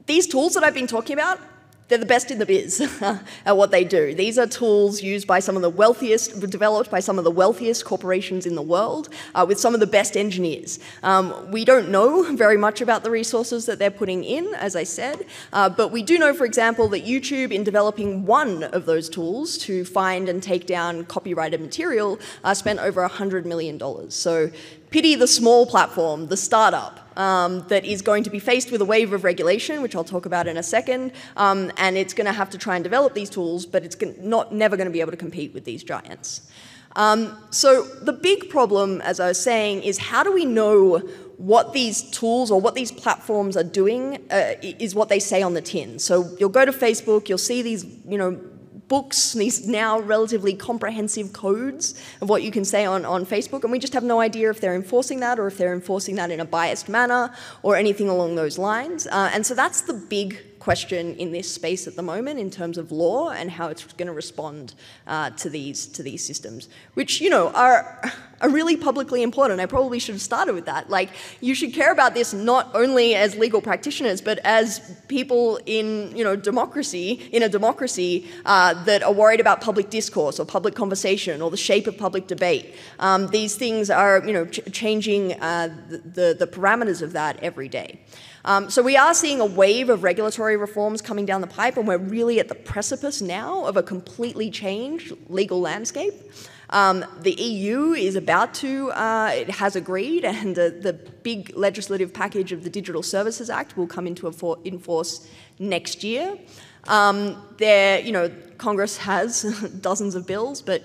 these tools that I've been talking about they're the best in the biz <laughs> at what they do. These are tools used by some of the wealthiest, developed by some of the wealthiest corporations in the world uh, with some of the best engineers. Um, we don't know very much about the resources that they're putting in, as I said, uh, but we do know, for example, that YouTube, in developing one of those tools to find and take down copyrighted material, uh, spent over $100 million. So pity the small platform, the startup, um, that is going to be faced with a wave of regulation, which I'll talk about in a second, um, and it's going to have to try and develop these tools, but it's not never going to be able to compete with these giants. Um, so the big problem, as I was saying, is how do we know what these tools or what these platforms are doing uh, is what they say on the tin. So you'll go to Facebook, you'll see these, you know, books, these now relatively comprehensive codes of what you can say on, on Facebook, and we just have no idea if they're enforcing that or if they're enforcing that in a biased manner or anything along those lines. Uh, and so that's the big question in this space at the moment in terms of law and how it's going to respond uh, to these to these systems, which you know are are really publicly important. I probably should have started with that. Like you should care about this not only as legal practitioners, but as people in you know democracy in a democracy uh, that are worried about public discourse or public conversation or the shape of public debate. Um, these things are you know ch changing uh, the, the the parameters of that every day. Um, so we are seeing a wave of regulatory reforms coming down the pipe, and we're really at the precipice now of a completely changed legal landscape. Um, the EU is about to, uh, it has agreed, <laughs> and the, the, big legislative package of the Digital Services Act will come into force next year. Um, there, you know, Congress has <laughs> dozens of bills, but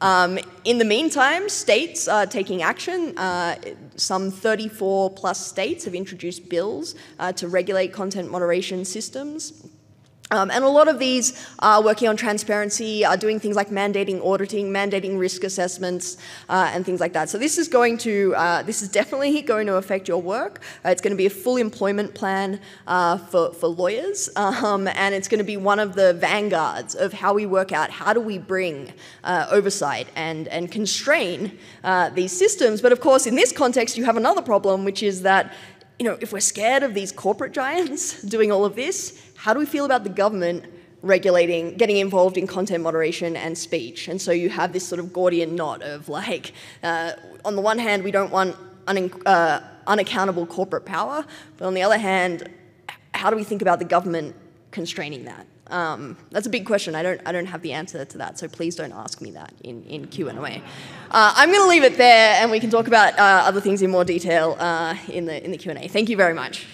um, in the meantime, states are taking action. Uh, some 34 plus states have introduced bills uh, to regulate content moderation systems. Um, and a lot of these are working on transparency, are doing things like mandating auditing, mandating risk assessments, uh, and things like that. So this is going to, uh, this is <laughs> definitely going to affect your work. Uh, it's going to be a full employment plan uh, for, for lawyers, <laughs> um, and it's going to be one of the vanguards of how we work out how do we bring uh, oversight and, and constrain uh, these systems. But of course, in this context, you have another problem, which is that you know, if we're scared of these corporate giants <laughs> doing all of this, how do we feel about the government regulating, getting involved in content moderation and speech? And so you have this sort of Gordian knot of like, uh, on the one hand, we don't want un uh, unaccountable corporate power, but on the other hand, how do we think about the government constraining that? Um, that's a big question. I don't, I don't have the answer to that, so please don't ask me that in, in Q&A. Uh, I'm going to leave it there, and we can talk about uh, other things in more detail uh, in the, in the Q&A. Thank you very much.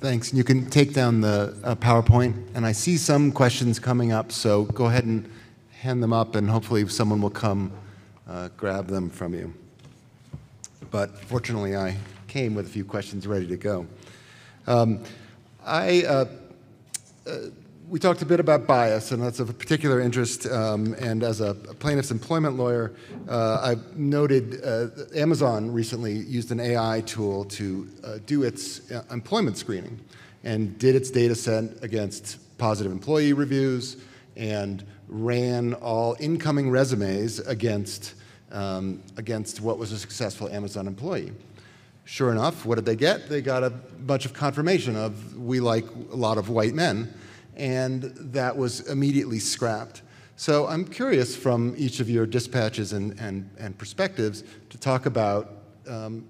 Thanks. You can take down the uh, PowerPoint, and I see some questions coming up, so go ahead and hand them up, and hopefully someone will come uh, grab them from you. But fortunately, I came with a few questions ready to go. Um, I, uh, uh we talked a bit about bias, and that's of particular interest. Um, and as a plaintiff's employment lawyer, uh, I noted uh, Amazon recently used an AI tool to uh, do its uh, employment screening and did its data set against positive employee reviews and ran all incoming resumes against, um, against what was a successful Amazon employee sure enough, what did they get? They got a bunch of confirmation of we like a lot of white men and that was immediately scrapped. So I'm curious from each of your dispatches and, and, and perspectives to talk about um,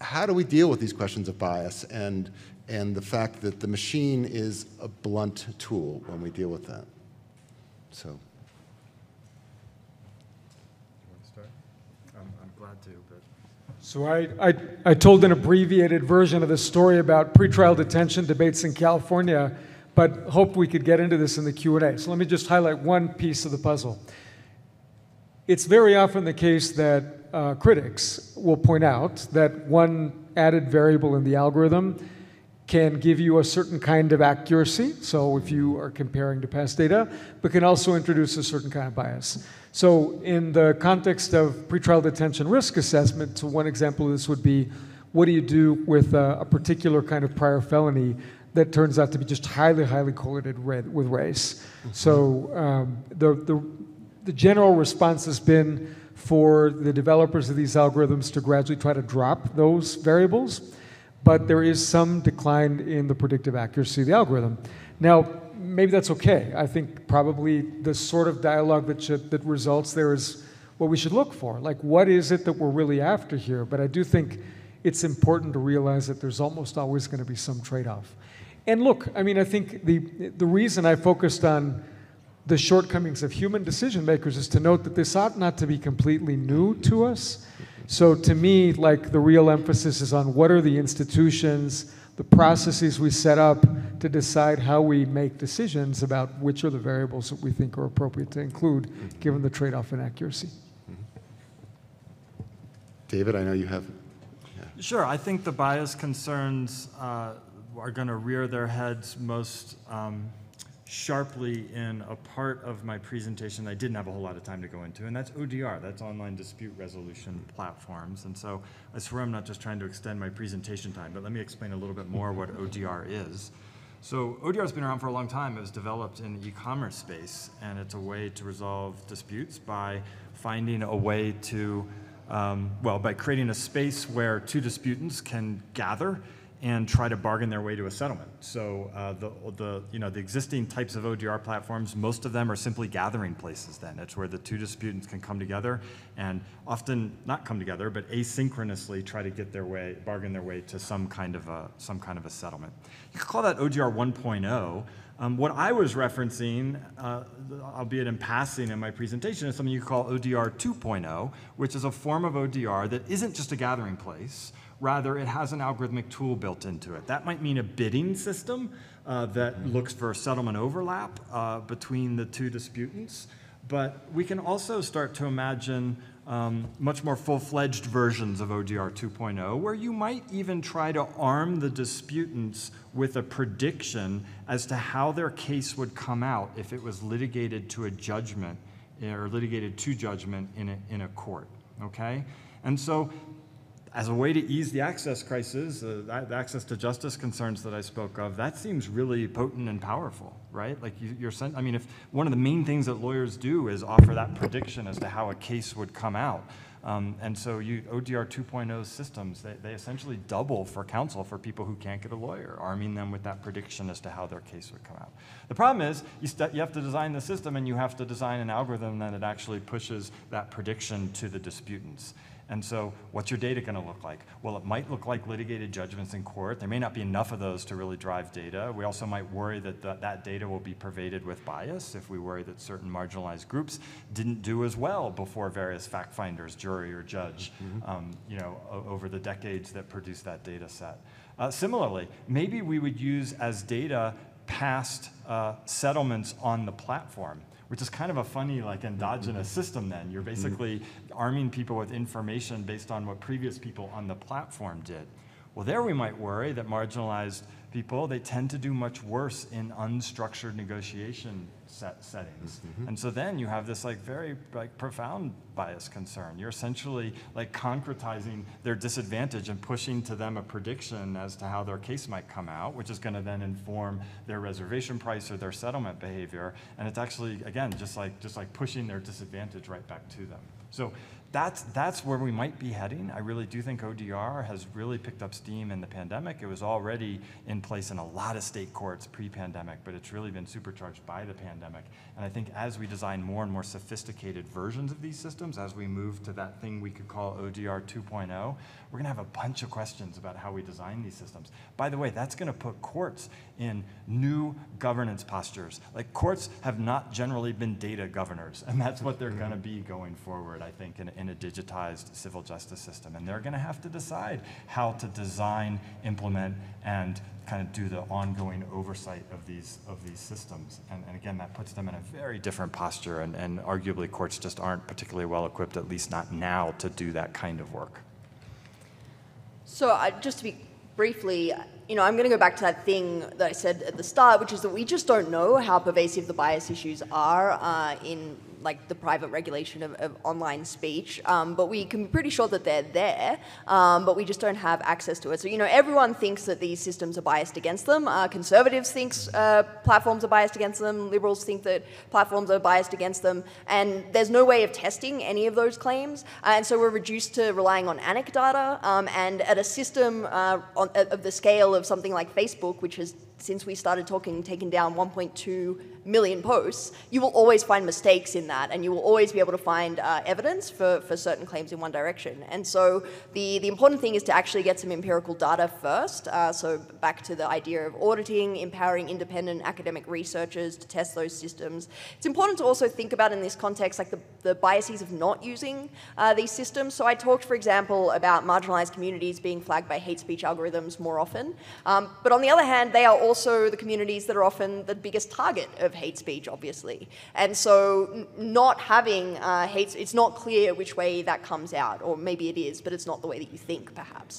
how do we deal with these questions of bias and, and the fact that the machine is a blunt tool when we deal with that. So. So I, I, I, told an abbreviated version of the story about pretrial detention debates in California but hope we could get into this in the Q&A. So let me just highlight one piece of the puzzle. It's very often the case that uh, critics will point out that one added variable in the algorithm can give you a certain kind of accuracy, so if you are comparing to past data, but can also introduce a certain kind of bias. So in the context of pretrial detention risk assessment, so one example of this would be, what do you do with a, a particular kind of prior felony that turns out to be just highly, highly correlated with race. Mm-hmm. So um, the, the, the general response has been for the developers of these algorithms to gradually try to drop those variables, but there is some decline in the predictive accuracy of the algorithm. Now, maybe that's okay. I think probably the sort of dialogue that, should, that results there is what we should look for. Like, what is it that we're really after here? But I do think it's important to realize that there's almost always going to be some trade off. And look, I mean, I think the, the reason I focused on the shortcomings of human decision makers is to note that this ought not to be completely new to us. So to me, like the real emphasis is on what are the institutions, the processes we set up to decide how we make decisions about which are the variables that we think are appropriate to include given the trade-off in accuracy. David, I know you have. Yeah. Sure, I think the bias concerns uh, are going to rear their heads most um, sharply in a part of my presentation I didn't have a whole lot of time to go into, and that's ODR, that's online dispute resolution platforms. And so I swear I'm not just trying to extend my presentation time, but let me explain a little bit more what ODR is. So ODR has been around for a long time. It was developed in the e-commerce space, and it's a way to resolve disputes by finding a way to, um, well, by creating a space where two disputants can gather and try to bargain their way to a settlement. So uh, the, the, you know, the existing types of ODR platforms, most of them are simply gathering places then. It's where the two disputants can come together and often not come together, but asynchronously try to get their way, bargain their way to some kind of a, some kind of a settlement. You could call that ODR 1.0. Um, what I was referencing, uh, albeit in passing in my presentation, is something you call ODR 2.0, which is a form of ODR that isn't just a gathering place, Rather, it has an algorithmic tool built into it. That might mean a bidding system uh, that mm-hmm. looks for settlement overlap uh, between the two disputants. But we can also start to imagine um, much more full-fledged versions of ODR 2.0, where you might even try to arm the disputants with a prediction as to how their case would come out if it was litigated to a judgment or litigated to judgment in a, in a court, okay? And so as a way to ease the access crisis, uh, the access to justice concerns that I spoke of, that seems really potent and powerful, right? Like you, are sent, I mean, if one of the main things that lawyers do is offer that prediction as to how a case would come out. Um, and so you, ODR 2.0 systems, they, they essentially double for counsel for people who can't get a lawyer, arming them with that prediction as to how their case would come out. The problem is you, you have to design the system and you have to design an algorithm that it actually pushes that prediction to the disputants. And so what's your data going to look like? Well, it might look like litigated judgments in court. There may not be enough of those to really drive data. We also might worry that that data will be pervaded with bias if we worry that certain marginalized groups didn't do as well before various fact finders, jury or judge, mm -hmm. um, you know, over the decades that produced that data set. Uh, similarly, maybe we would use as data past uh, settlements on the platform which is kind of a funny like endogenous mm-hmm. system then you're mm-hmm. basically arming people with information based on what previous people on the platform did. Well, there we might worry that marginalized people, they tend to do much worse in unstructured negotiation set settings. Mm-hmm. And so then you have this like very like profound bias concern. You're essentially like concretizing their disadvantage and pushing to them a prediction as to how their case might come out, which is going to then inform their reservation price or their settlement behavior. And it's actually again just like just like pushing their disadvantage right back to them. So that's, that's where we might be heading. I really do think ODR has really picked up steam in the pandemic. It was already in place in a lot of state courts pre pandemic, but it's really been supercharged by the pandemic. And I think as we design more and more sophisticated versions of these systems, as we move to that thing we could call ODR 2.0, we're going to have a bunch of questions about how we design these systems. By the way, that's going to put courts in new governance postures. Like courts have not generally been data governors, and that's what they're going to be going forward, I think, in, in a digitized civil justice system. And they're going to have to decide how to design, implement, and kind of do the ongoing oversight of these of these systems. And, and, again, that puts them in a very different posture, and, and arguably courts just aren't particularly well equipped, at least not now, to do that kind of work. So I, uh, just to be briefly, you know, I'm going to go back to that thing that I said at the start, which is that we just don't know how pervasive the bias issues are uh, in like the private regulation of, of online speech, um, but we can be pretty sure that they're there, um, but we just don't have access to it. So you know, everyone thinks that these systems are biased against them. Uh, conservatives think uh, platforms are biased against them. Liberals think that platforms are biased against them, and there's no way of testing any of those claims. Uh, and so we're reduced to relying on anecdata um, and at a system uh, on, of the scale of something like Facebook, which has since we started talking, taken down 1.2 million posts, you will always find mistakes in that, and you will always be able to find uh, evidence for, for certain claims in one direction. And so the, the important thing is to actually get some empirical data first. Uh, so back to the idea of auditing, empowering independent academic researchers to test those systems. It's important to also think about in this context, like the, the biases of not using uh, these systems. So I talked, for example, about marginalized communities being flagged by hate speech algorithms more often. Um, but on the other hand, they are all also the communities that are often the biggest target of hate speech, obviously. And so, not having uh, hate, it's not clear which way that comes out, or maybe it is, but it's not the way that you think, perhaps.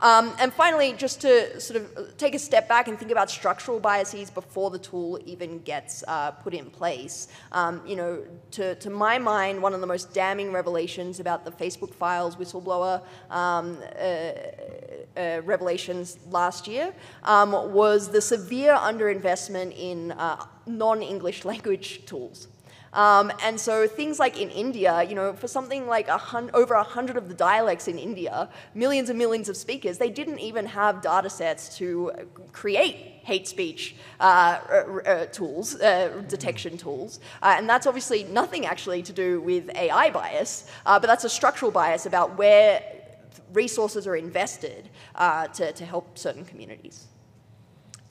Um, and finally, just to sort of take a step back and think about structural biases before the tool even gets uh, put in place. Um, you know, to, to my mind, one of the most damning revelations about the Facebook Files whistleblower um, uh, uh, revelations last year um, was the severe underinvestment in uh, non-English <laughs> language tools. Um, and so things like in India, you know, for something like a hun- over 100 of the dialects in India, millions and millions of speakers, they didn't even have data sets to create hate speech uh, uh r- r- uh, tools, uh, detection tools. Uh, and that's obviously nothing actually to do with AI bias, uh, but that's a structural bias about where resources are invested to, to help certain communities.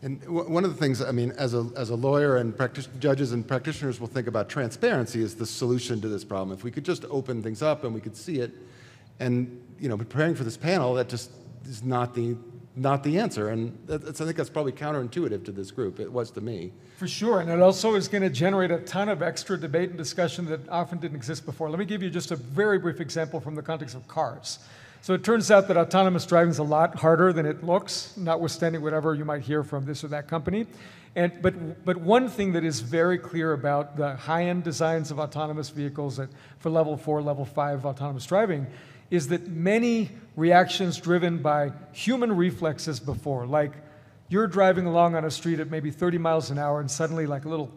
And one of the things, I mean, as a, as a lawyer and judges and practitioners will think about transparency is the solution to this problem. If we could just open things up and we could see it, and you know, preparing for this panel, that just is not the not the answer. And that's, I think that's probably counterintuitive to this group. It was to me. For sure. And it also is going to generate a ton of extra debate and discussion that often didn't exist before. Let me give you just a very brief example from the context of cars. So it turns out that autonomous driving is a lot harder than it looks, notwithstanding whatever you might hear from this or that company. And, but, but one thing that is very clear about the high-end designs of autonomous vehicles at, for level four, level five autonomous driving is that many reactions driven by human reflexes before, like you're driving along on a street at maybe 30 miles an hour and suddenly like a little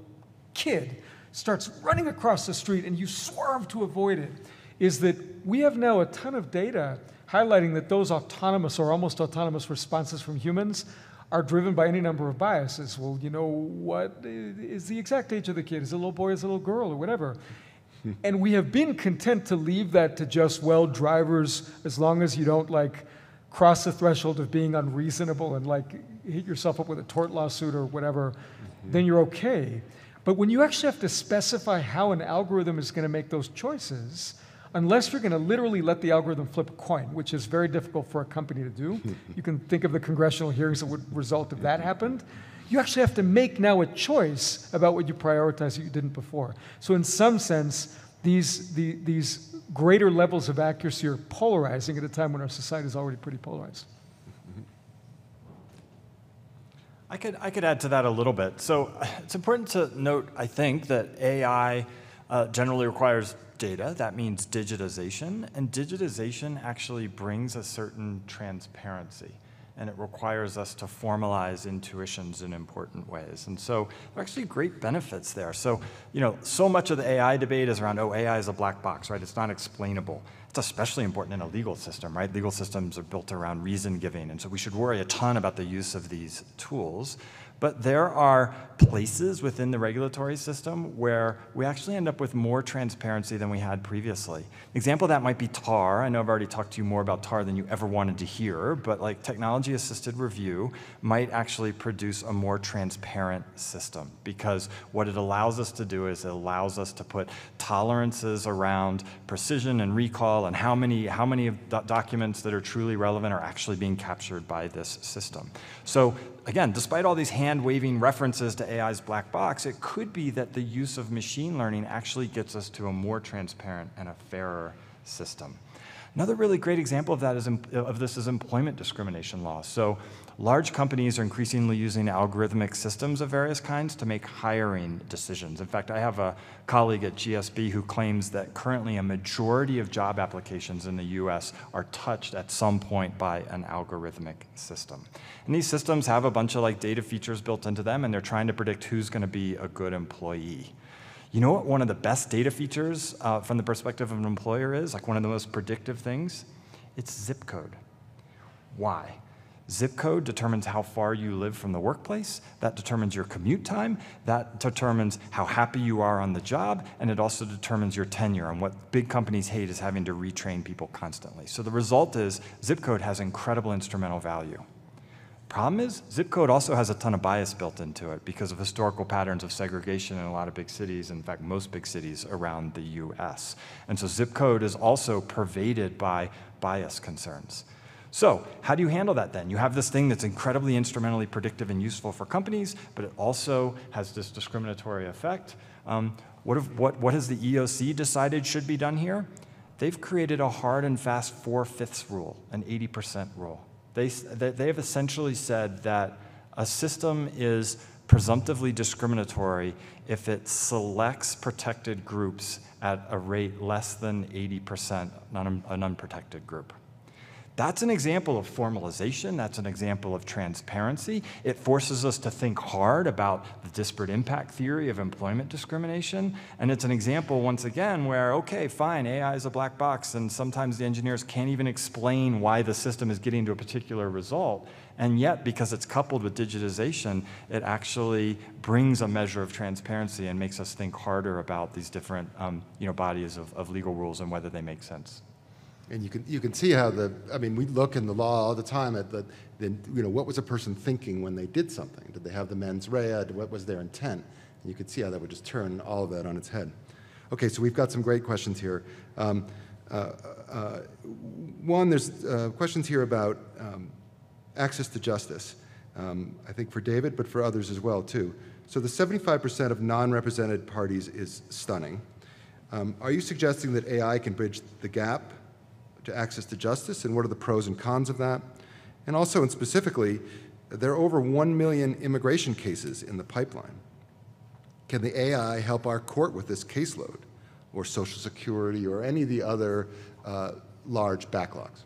kid starts running across the street and you swerve to avoid it, is that we have now a ton of data highlighting that those autonomous or almost autonomous responses from humans are driven by any number of biases. Well, you know, what is the exact age of the kid? Is it a little boy, is it a little girl, or whatever? Hmm. and we have been content to leave that to just, well, drivers, as long as you don't like cross the threshold of being unreasonable and like hit yourself up with a tort lawsuit or whatever, mm-hmm. then you're okay. But when you actually have to specify how an algorithm is going to make those choices, unless you're going to literally let the algorithm flip a coin, which is very difficult for a company to do. <laughs> you can think of the congressional hearings that would result if that happened. You actually have to make now a choice about what you prioritize that you didn't before. So, in some sense, these, the, these greater levels of accuracy are polarizing at a time when our society is already pretty polarized. I could, I could add to that a little bit. So <sighs> it's important to note, I think, that AI uh, generally requires data. That means digitization. And digitization actually brings a certain transparency. And it requires us to formalize intuitions in important ways. And so there are actually great benefits there. So, you know, so much of the AI debate is around, oh, AI is a black box, right? It's not explainable. It's especially important in a legal system, right? Legal systems are built around reason giving. And so we should worry a ton about the use of these tools. But there are places within the regulatory system where we actually end up with more transparency than we had previously. An example that might be TAR. I know I've already talked to you more about TAR than you ever wanted to hear, but like technology assisted review might actually produce a more transparent system because what it allows us to do is it allows us to put tolerances around precision and recall and how many, how many documents that are truly relevant are actually being captured by this system. So again, despite all these hand waving references to AI's black box, it could be that the use of machine learning actually gets us to a more transparent and a fairer system. Another really great example of that is of this is employment discrimination law. So large companies are increasingly using algorithmic systems of various kinds to make hiring decisions. In fact, I have a colleague at GSB who claims that currently a majority of job applications in the US are touched at some point by an algorithmic system. And these systems have a bunch of like data features built into them, and they're trying to predict who's going to be a good employee. You know what one of the best data features uh, from the perspective of an employer is? Like one of the most predictive things? It's zip code. Why? Zip code determines how far you live from the workplace. That determines your commute time. That determines how happy you are on the job. And it also determines your tenure. And what big companies hate is having to retrain people constantly. So the result is zip code has incredible instrumental value. Problem is, zip code also has a ton of bias built into it because of historical patterns of segregation in a lot of big cities, in fact, most big cities around the US. And so zip code is also pervaded by bias concerns. So, how do you handle that then? You have this thing that's incredibly instrumentally predictive and useful for companies, but it also has this discriminatory effect. Um, what, if, what, what has the EOC decided should be done here? They've created a hard and fast four fifths rule, an 80% rule. They, they have essentially said that a system is presumptively discriminatory if it selects protected groups at a rate less than 80% an unprotected group. That's an example of formalization. That's an example of transparency. It forces us to think hard about the disparate impact theory of employment discrimination. And it's an example, once again, where, okay, fine, AI is a black box, and sometimes the engineers can't even explain why the system is getting to a particular result. And yet, because it's coupled with digitization, it actually brings a measure of transparency and makes us think harder about these different um, you know, bodies of, of legal rules and whether they make sense. And you can, you can see how the, I mean, we look in the law all the time at the, then you know, what was a person thinking when they did something? Did they have the mens rea? What was their intent? And you can see how that would just turn all of that on its head. Okay, so we've got some great questions here. Um, uh, uh, one, there's uh, questions here about um, access to justice, um, I think for David, but for others as well, too. So the 75% of non-represented parties is stunning. Um, are you suggesting that AI can bridge the gap to access to justice and what are the pros and cons of that. And also, and specifically, there are over 1 million immigration cases in the pipeline. Can the AI help our court with this caseload, or Social Security, or any of the other uh, large backlogs?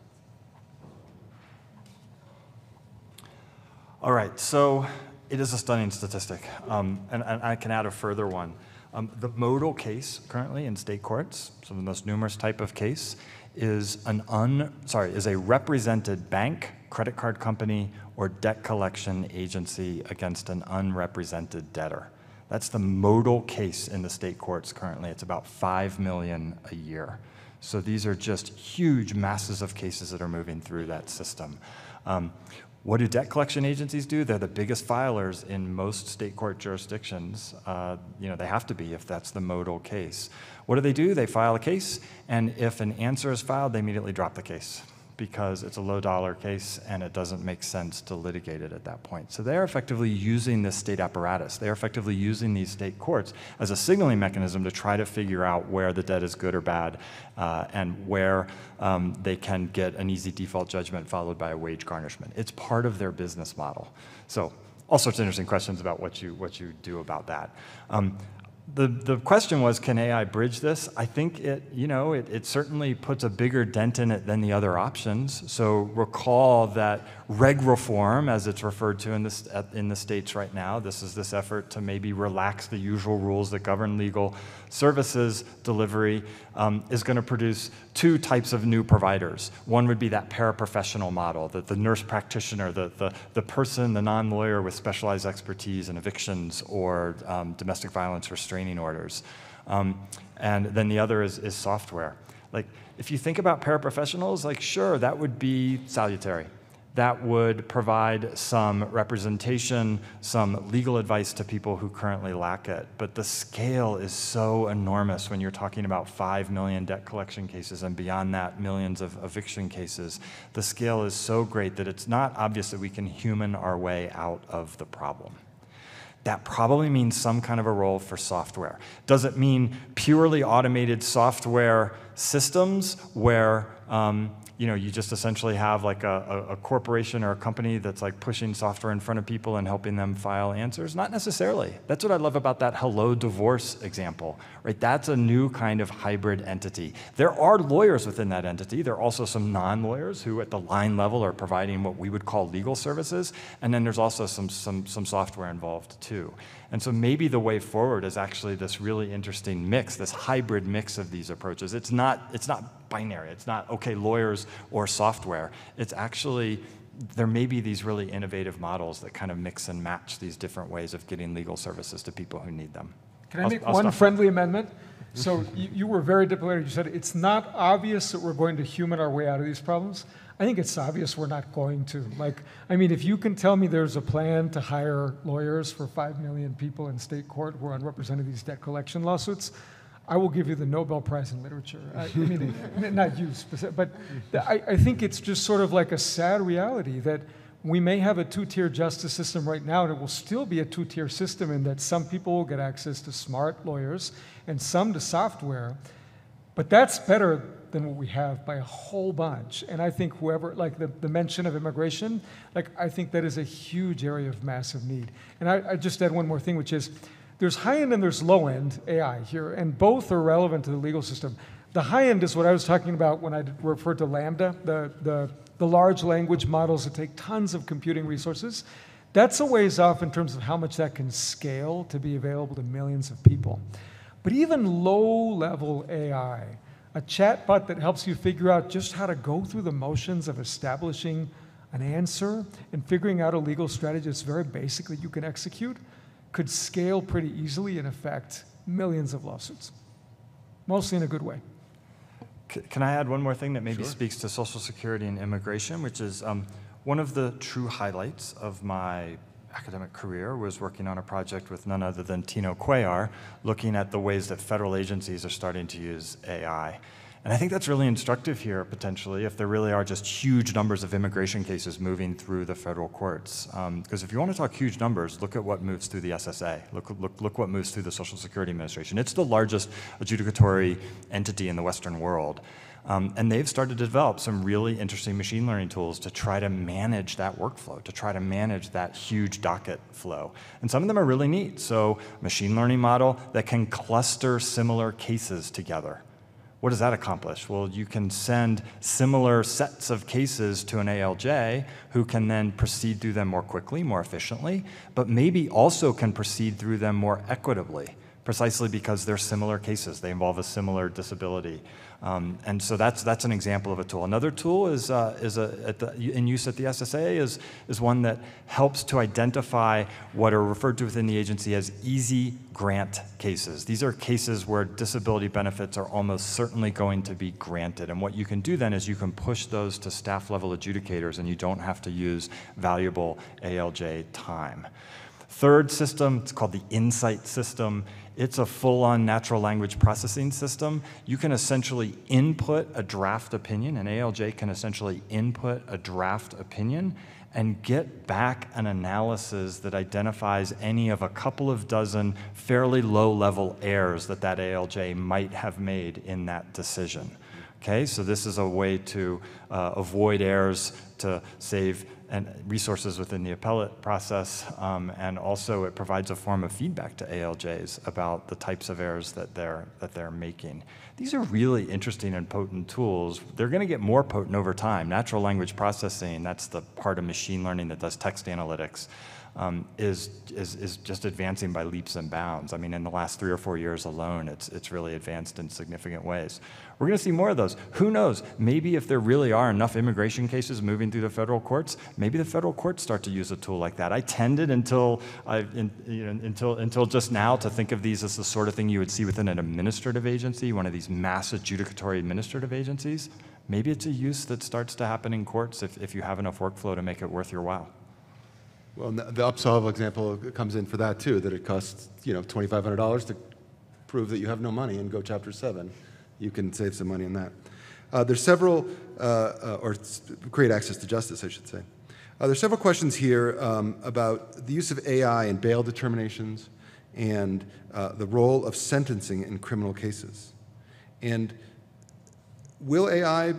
All right, so it is a stunning statistic, um, and, and, I can add a further one. Um, the modal case currently in state courts, some of the most numerous type of case, is an un, sorry, is a represented bank, credit card company, or debt collection agency against an unrepresented debtor. That's the modal case in the state courts currently. It's about 5 million a year. So these are just huge masses of cases that are moving through that system. Um, what do debt collection agencies do? They're the biggest filers in most state court jurisdictions. Uh, you know, they have to be if that's the modal case. What do they do? They file a case, and if an answer is filed, they immediately drop the case because it's a low dollar case and it doesn't make sense to litigate it at that point. So they're effectively using this state apparatus. They're effectively using these state courts as a signaling mechanism to try to figure out where the debt is good or bad uh, and where um, they can get an easy default judgment followed by a wage garnishment. It's part of their business model. So all sorts of interesting questions about what you, what you do about that. Um, the, the question was, can AI bridge this? I think it, you know, it, it certainly puts a bigger dent in it than the other options. So recall that reg reform, as it's referred to in, the in the states right now. This is this effort to maybe relax the usual rules that govern legal services delivery, um, is going to produce two types of new providers. One would be that paraprofessional model, that the nurse practitioner, the, the, the person, the non lawyer with specialized expertise in evictions or um, domestic violence restraining orders. Um, and then the other is, is software. Like, if you think about paraprofessionals, like, sure, that would be salutary that would provide some representation, some legal advice to people who currently lack it. But the scale is so enormous when you're talking about 5 million debt collection cases and beyond that, millions of eviction cases. The scale is so great that it's not obvious that we can human our way out of the problem that probably means some kind of a role for software. Does it mean purely automated software systems where um, you know, you just essentially have like a, a, corporation or a company that's like pushing software in front of people and helping them file answers? Not necessarily. That's what I love about that hello divorce example, right? That's a new kind of hybrid entity. There are lawyers within that entity. There are also some non-lawyers who at the line level are providing what we would call legal services. And then there's also some, some, some software involved too. And so maybe the way forward is actually this really interesting mix, this hybrid mix of these approaches. It's not, it's not binary, it's not, okay, lawyers or software. It's actually, there may be these really innovative models that kind of mix and match these different ways of getting legal services to people who need them. Can I I'll, make I'll one friendly there. amendment? So <laughs> you, you were very diplomatic. You said it's not obvious that we're going to human our way out of these problems. I think it's obvious we're not going to. Like, I mean, if you can tell me there's a plan to hire lawyers for 5 million people in state court who are unrepresented these debt collection lawsuits, I will give you the Nobel Prize in Literature. I, I mean, <laughs> not you, but I, I think it's just sort of like a sad reality that we may have a two tier justice system right now, and it will still be a two tier system in that some people will get access to smart lawyers and some to software. But that's better than what we have by a whole bunch. And I think whoever, like the, the mention of immigration, like I think that is a huge area of massive need. And I, I just add one more thing, which is there's high end and there's low end AI here, and both are relevant to the legal system. The high end is what I was talking about when I referred to Lambda, the, the, the large language models that take tons of computing resources. That's a ways off in terms of how much that can scale to be available to millions of people. But even low level AI, a chatbot that helps you figure out just how to go through the motions of establishing an answer and figuring out a legal strategy that's very basic that you can execute could scale pretty easily and affect millions of lawsuits, mostly in a good way. C can I add one more thing that maybe sure. speaks to Social Security and immigration, which is um, one of the true highlights of my academic career was working on a project with none other than Tino Cuellar, looking at the ways that federal agencies are starting to use AI. And I think that's really instructive here, potentially, if there really are just huge numbers of immigration cases moving through the federal courts. Because um, if you want to talk huge numbers, look at what moves through the SSA. Look, look, look what moves through the Social Security Administration. It's the largest adjudicatory entity in the Western world. Um, and they've started to develop some really interesting machine learning tools to try to manage that workflow, to try to manage that huge docket flow. And some of them are really neat. So machine learning model that can cluster similar cases together. What does that accomplish? Well, you can send similar sets of cases to an ALJ who can then proceed through them more quickly, more efficiently, but maybe also can proceed through them more equitably, precisely because they're similar cases. They involve a similar disability. Um, and so that's, that's an example of a tool. Another tool is, uh, is a, the, in use at the SSA is, is one that helps to identify what are referred to within the agency as easy grant cases. These are cases where disability benefits are almost certainly going to be granted. And what you can do then is you can push those to staff level adjudicators and you don't have to use valuable ALJ time. Third system, it's called the Insight system. It's a full on natural language processing system. You can essentially input a draft opinion, an ALJ can essentially input a draft opinion and get back an analysis that identifies any of a couple of dozen fairly low level errors that that ALJ might have made in that decision. Okay, so this is a way to uh, avoid errors to save and resources within the appellate process, um, and also it provides a form of feedback to ALJs about the types of errors that they're that they're making. These are really interesting and potent tools. They're going to get more potent over time. Natural language processing—that's the part of machine learning that does text analytics. Um, is, is, is just advancing by leaps and bounds. I mean, in the last three or four years alone, it's, it's really advanced in significant ways. We're going to see more of those. Who knows? Maybe if there really are enough immigration cases moving through the federal courts, maybe the federal courts start to use a tool like that. I tended until I, in, you know, until until just now to think of these as the sort of thing you would see within an administrative agency, one of these mass adjudicatory administrative agencies. Maybe it's a use that starts to happen in courts if, if you have enough workflow to make it worth your while. Well, the Upsolve example comes in for that too, that it costs you know $2,500 to prove that you have no money and go Chapter 7 you can save some money on that. Uh, there's several, uh, uh or create access to justice, I should say. Uh, there's several questions here um, about the use of AI in bail determinations and uh, the role of sentencing in criminal cases. And will AI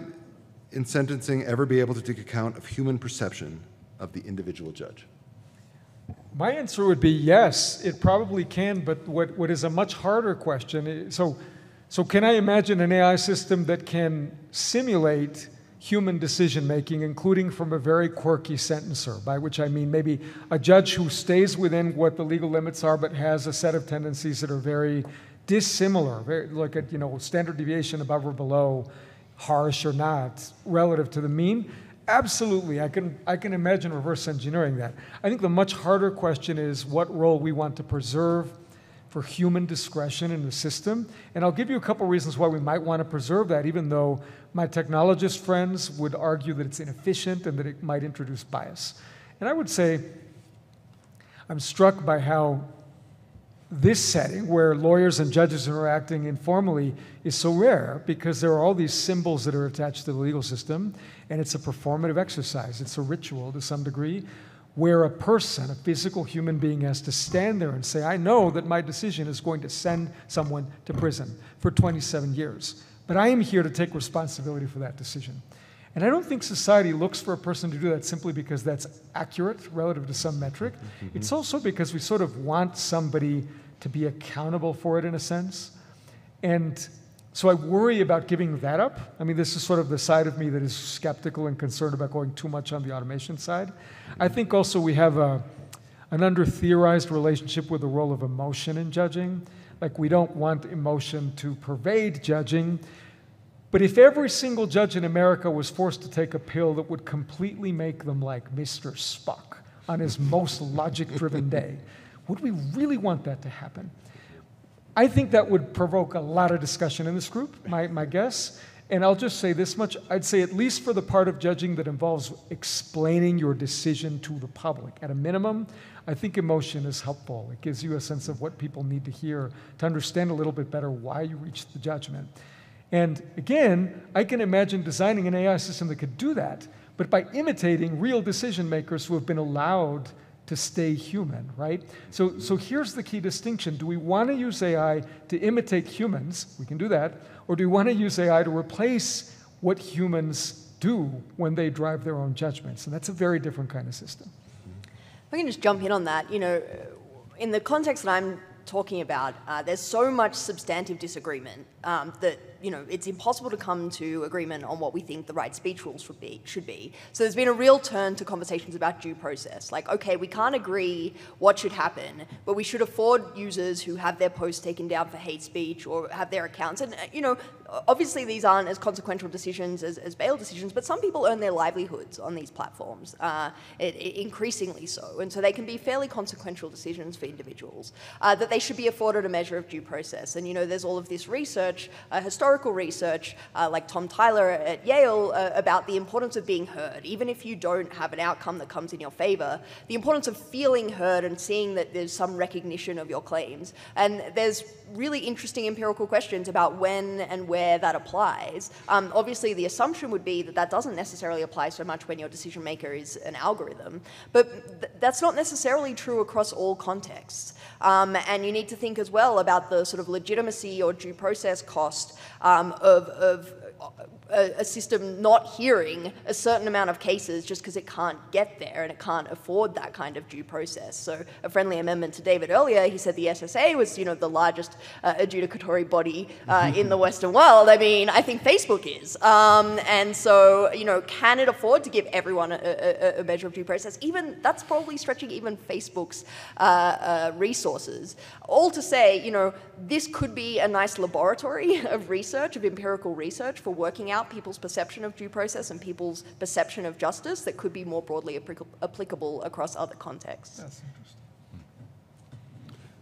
in sentencing ever be able to take account of human perception of the individual judge? My answer would be yes, it probably can, but what, what is a much harder question, eh, so so, can I imagine an AI system that can simulate human decision making, including from a very quirky sentencer, by which I mean maybe a judge who stays within what the legal limits are but has a set of tendencies that are very dissimilar, very, like you know, standard deviation above or below, harsh or not, relative to the mean? Absolutely, I can, I can imagine reverse engineering that. I think the much harder question is what role we want to preserve for human discretion in the system. And I'll give you a couple reasons why we might want to preserve that, even though my technologist friends would argue that it's inefficient and that it might introduce bias. And I would say I'm struck by how this setting, where lawyers and judges interacting informally, is so rare because there are all these symbols that are attached to the legal system, and it's a performative exercise, it's a ritual to some degree where a person, a physical human being, has to stand there and say, I know that my decision is going to send someone to prison for 27 years, but I am here to take responsibility for that decision. And I don't think society looks for a person to do that simply because that's accurate relative to some metric. Mm-hmm. It's also because we sort of want somebody to be accountable for it in a sense. And so I worry about giving that up. I mean, this is sort of the side of me that is skeptical and concerned about going too much on the automation side. I think also we have a, an under theorized relationship with the role of emotion in judging. Like, we don't want emotion to pervade judging. But if every single judge in America was forced to take a pill that would completely make them like Mr. Spock on his most logic driven day, would we really want that to happen? I think that would provoke a lot of discussion in this group, my, my guess. And I'll just say this much I'd say, at least for the part of judging that involves explaining your decision to the public, at a minimum, I think emotion is helpful. It gives you a sense of what people need to hear to understand a little bit better why you reached the judgment. And again, I can imagine designing an AI system that could do that, but by imitating real decision makers who have been allowed to stay human, right? So, so here's the key distinction. Do we want to use AI to imitate humans? We can do that. Or do we want to use AI to replace what humans do when they drive their own judgments? And that's a very different kind of system. If I can just jump in on that, you know, in the context that I'm talking about, uh, there's so much substantive disagreement um, that you know, it's impossible to come to agreement on what we think the right speech rules should be. Should be. So there's been a real turn to conversations about due process. Like, okay, we can't agree what should happen, but we should afford users who have their posts taken down for hate speech or have their accounts. And uh, you know, obviously these aren't as consequential decisions as, as bail decisions, but some people earn their livelihoods on these platforms, uh, it, it increasingly so, and so they can be fairly consequential decisions for individuals. Uh, that they should be afforded a measure of due process. And you know, there's all of this research, uh, historical historical research, uh, like Tom Tyler at Yale, uh, about the importance of being heard. Even if you don't have an outcome that comes in your favor, the importance of feeling heard and seeing that there's some recognition of your claims. And there's really interesting empirical questions about when and where that applies. Um, obviously, the assumption would be that that doesn't necessarily apply so much when your decision maker is an algorithm, but th that's not necessarily true across all contexts. Um, and you need to think as well about the sort of legitimacy or due process cost um, of, of a, a system not hearing a certain amount of cases just because it can't get there and it can't afford that kind of due process. So a friendly amendment to David earlier, he said the SSA was you know the largest uh, adjudicatory body uh, in the Western world. I mean, I think Facebook is. Um, and so you know, can it afford to give everyone a, a, a measure of due process? Even that's probably stretching even Facebook's uh, uh, resources. All to say, you know, this could be a nice laboratory <laughs> of research of empirical research for working out about people's perception of due process and people's perception of justice that could be more broadly applicable across other contexts. That's interesting.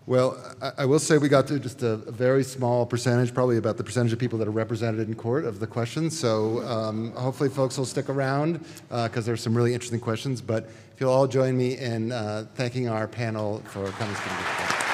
Well, I, I will say we got to just a, very small percentage, probably about the percentage of people that are represented in court of the questions. So um, hopefully folks will stick around because uh, there's some really interesting questions. But if you'll all join me in uh, thanking our panel for coming to the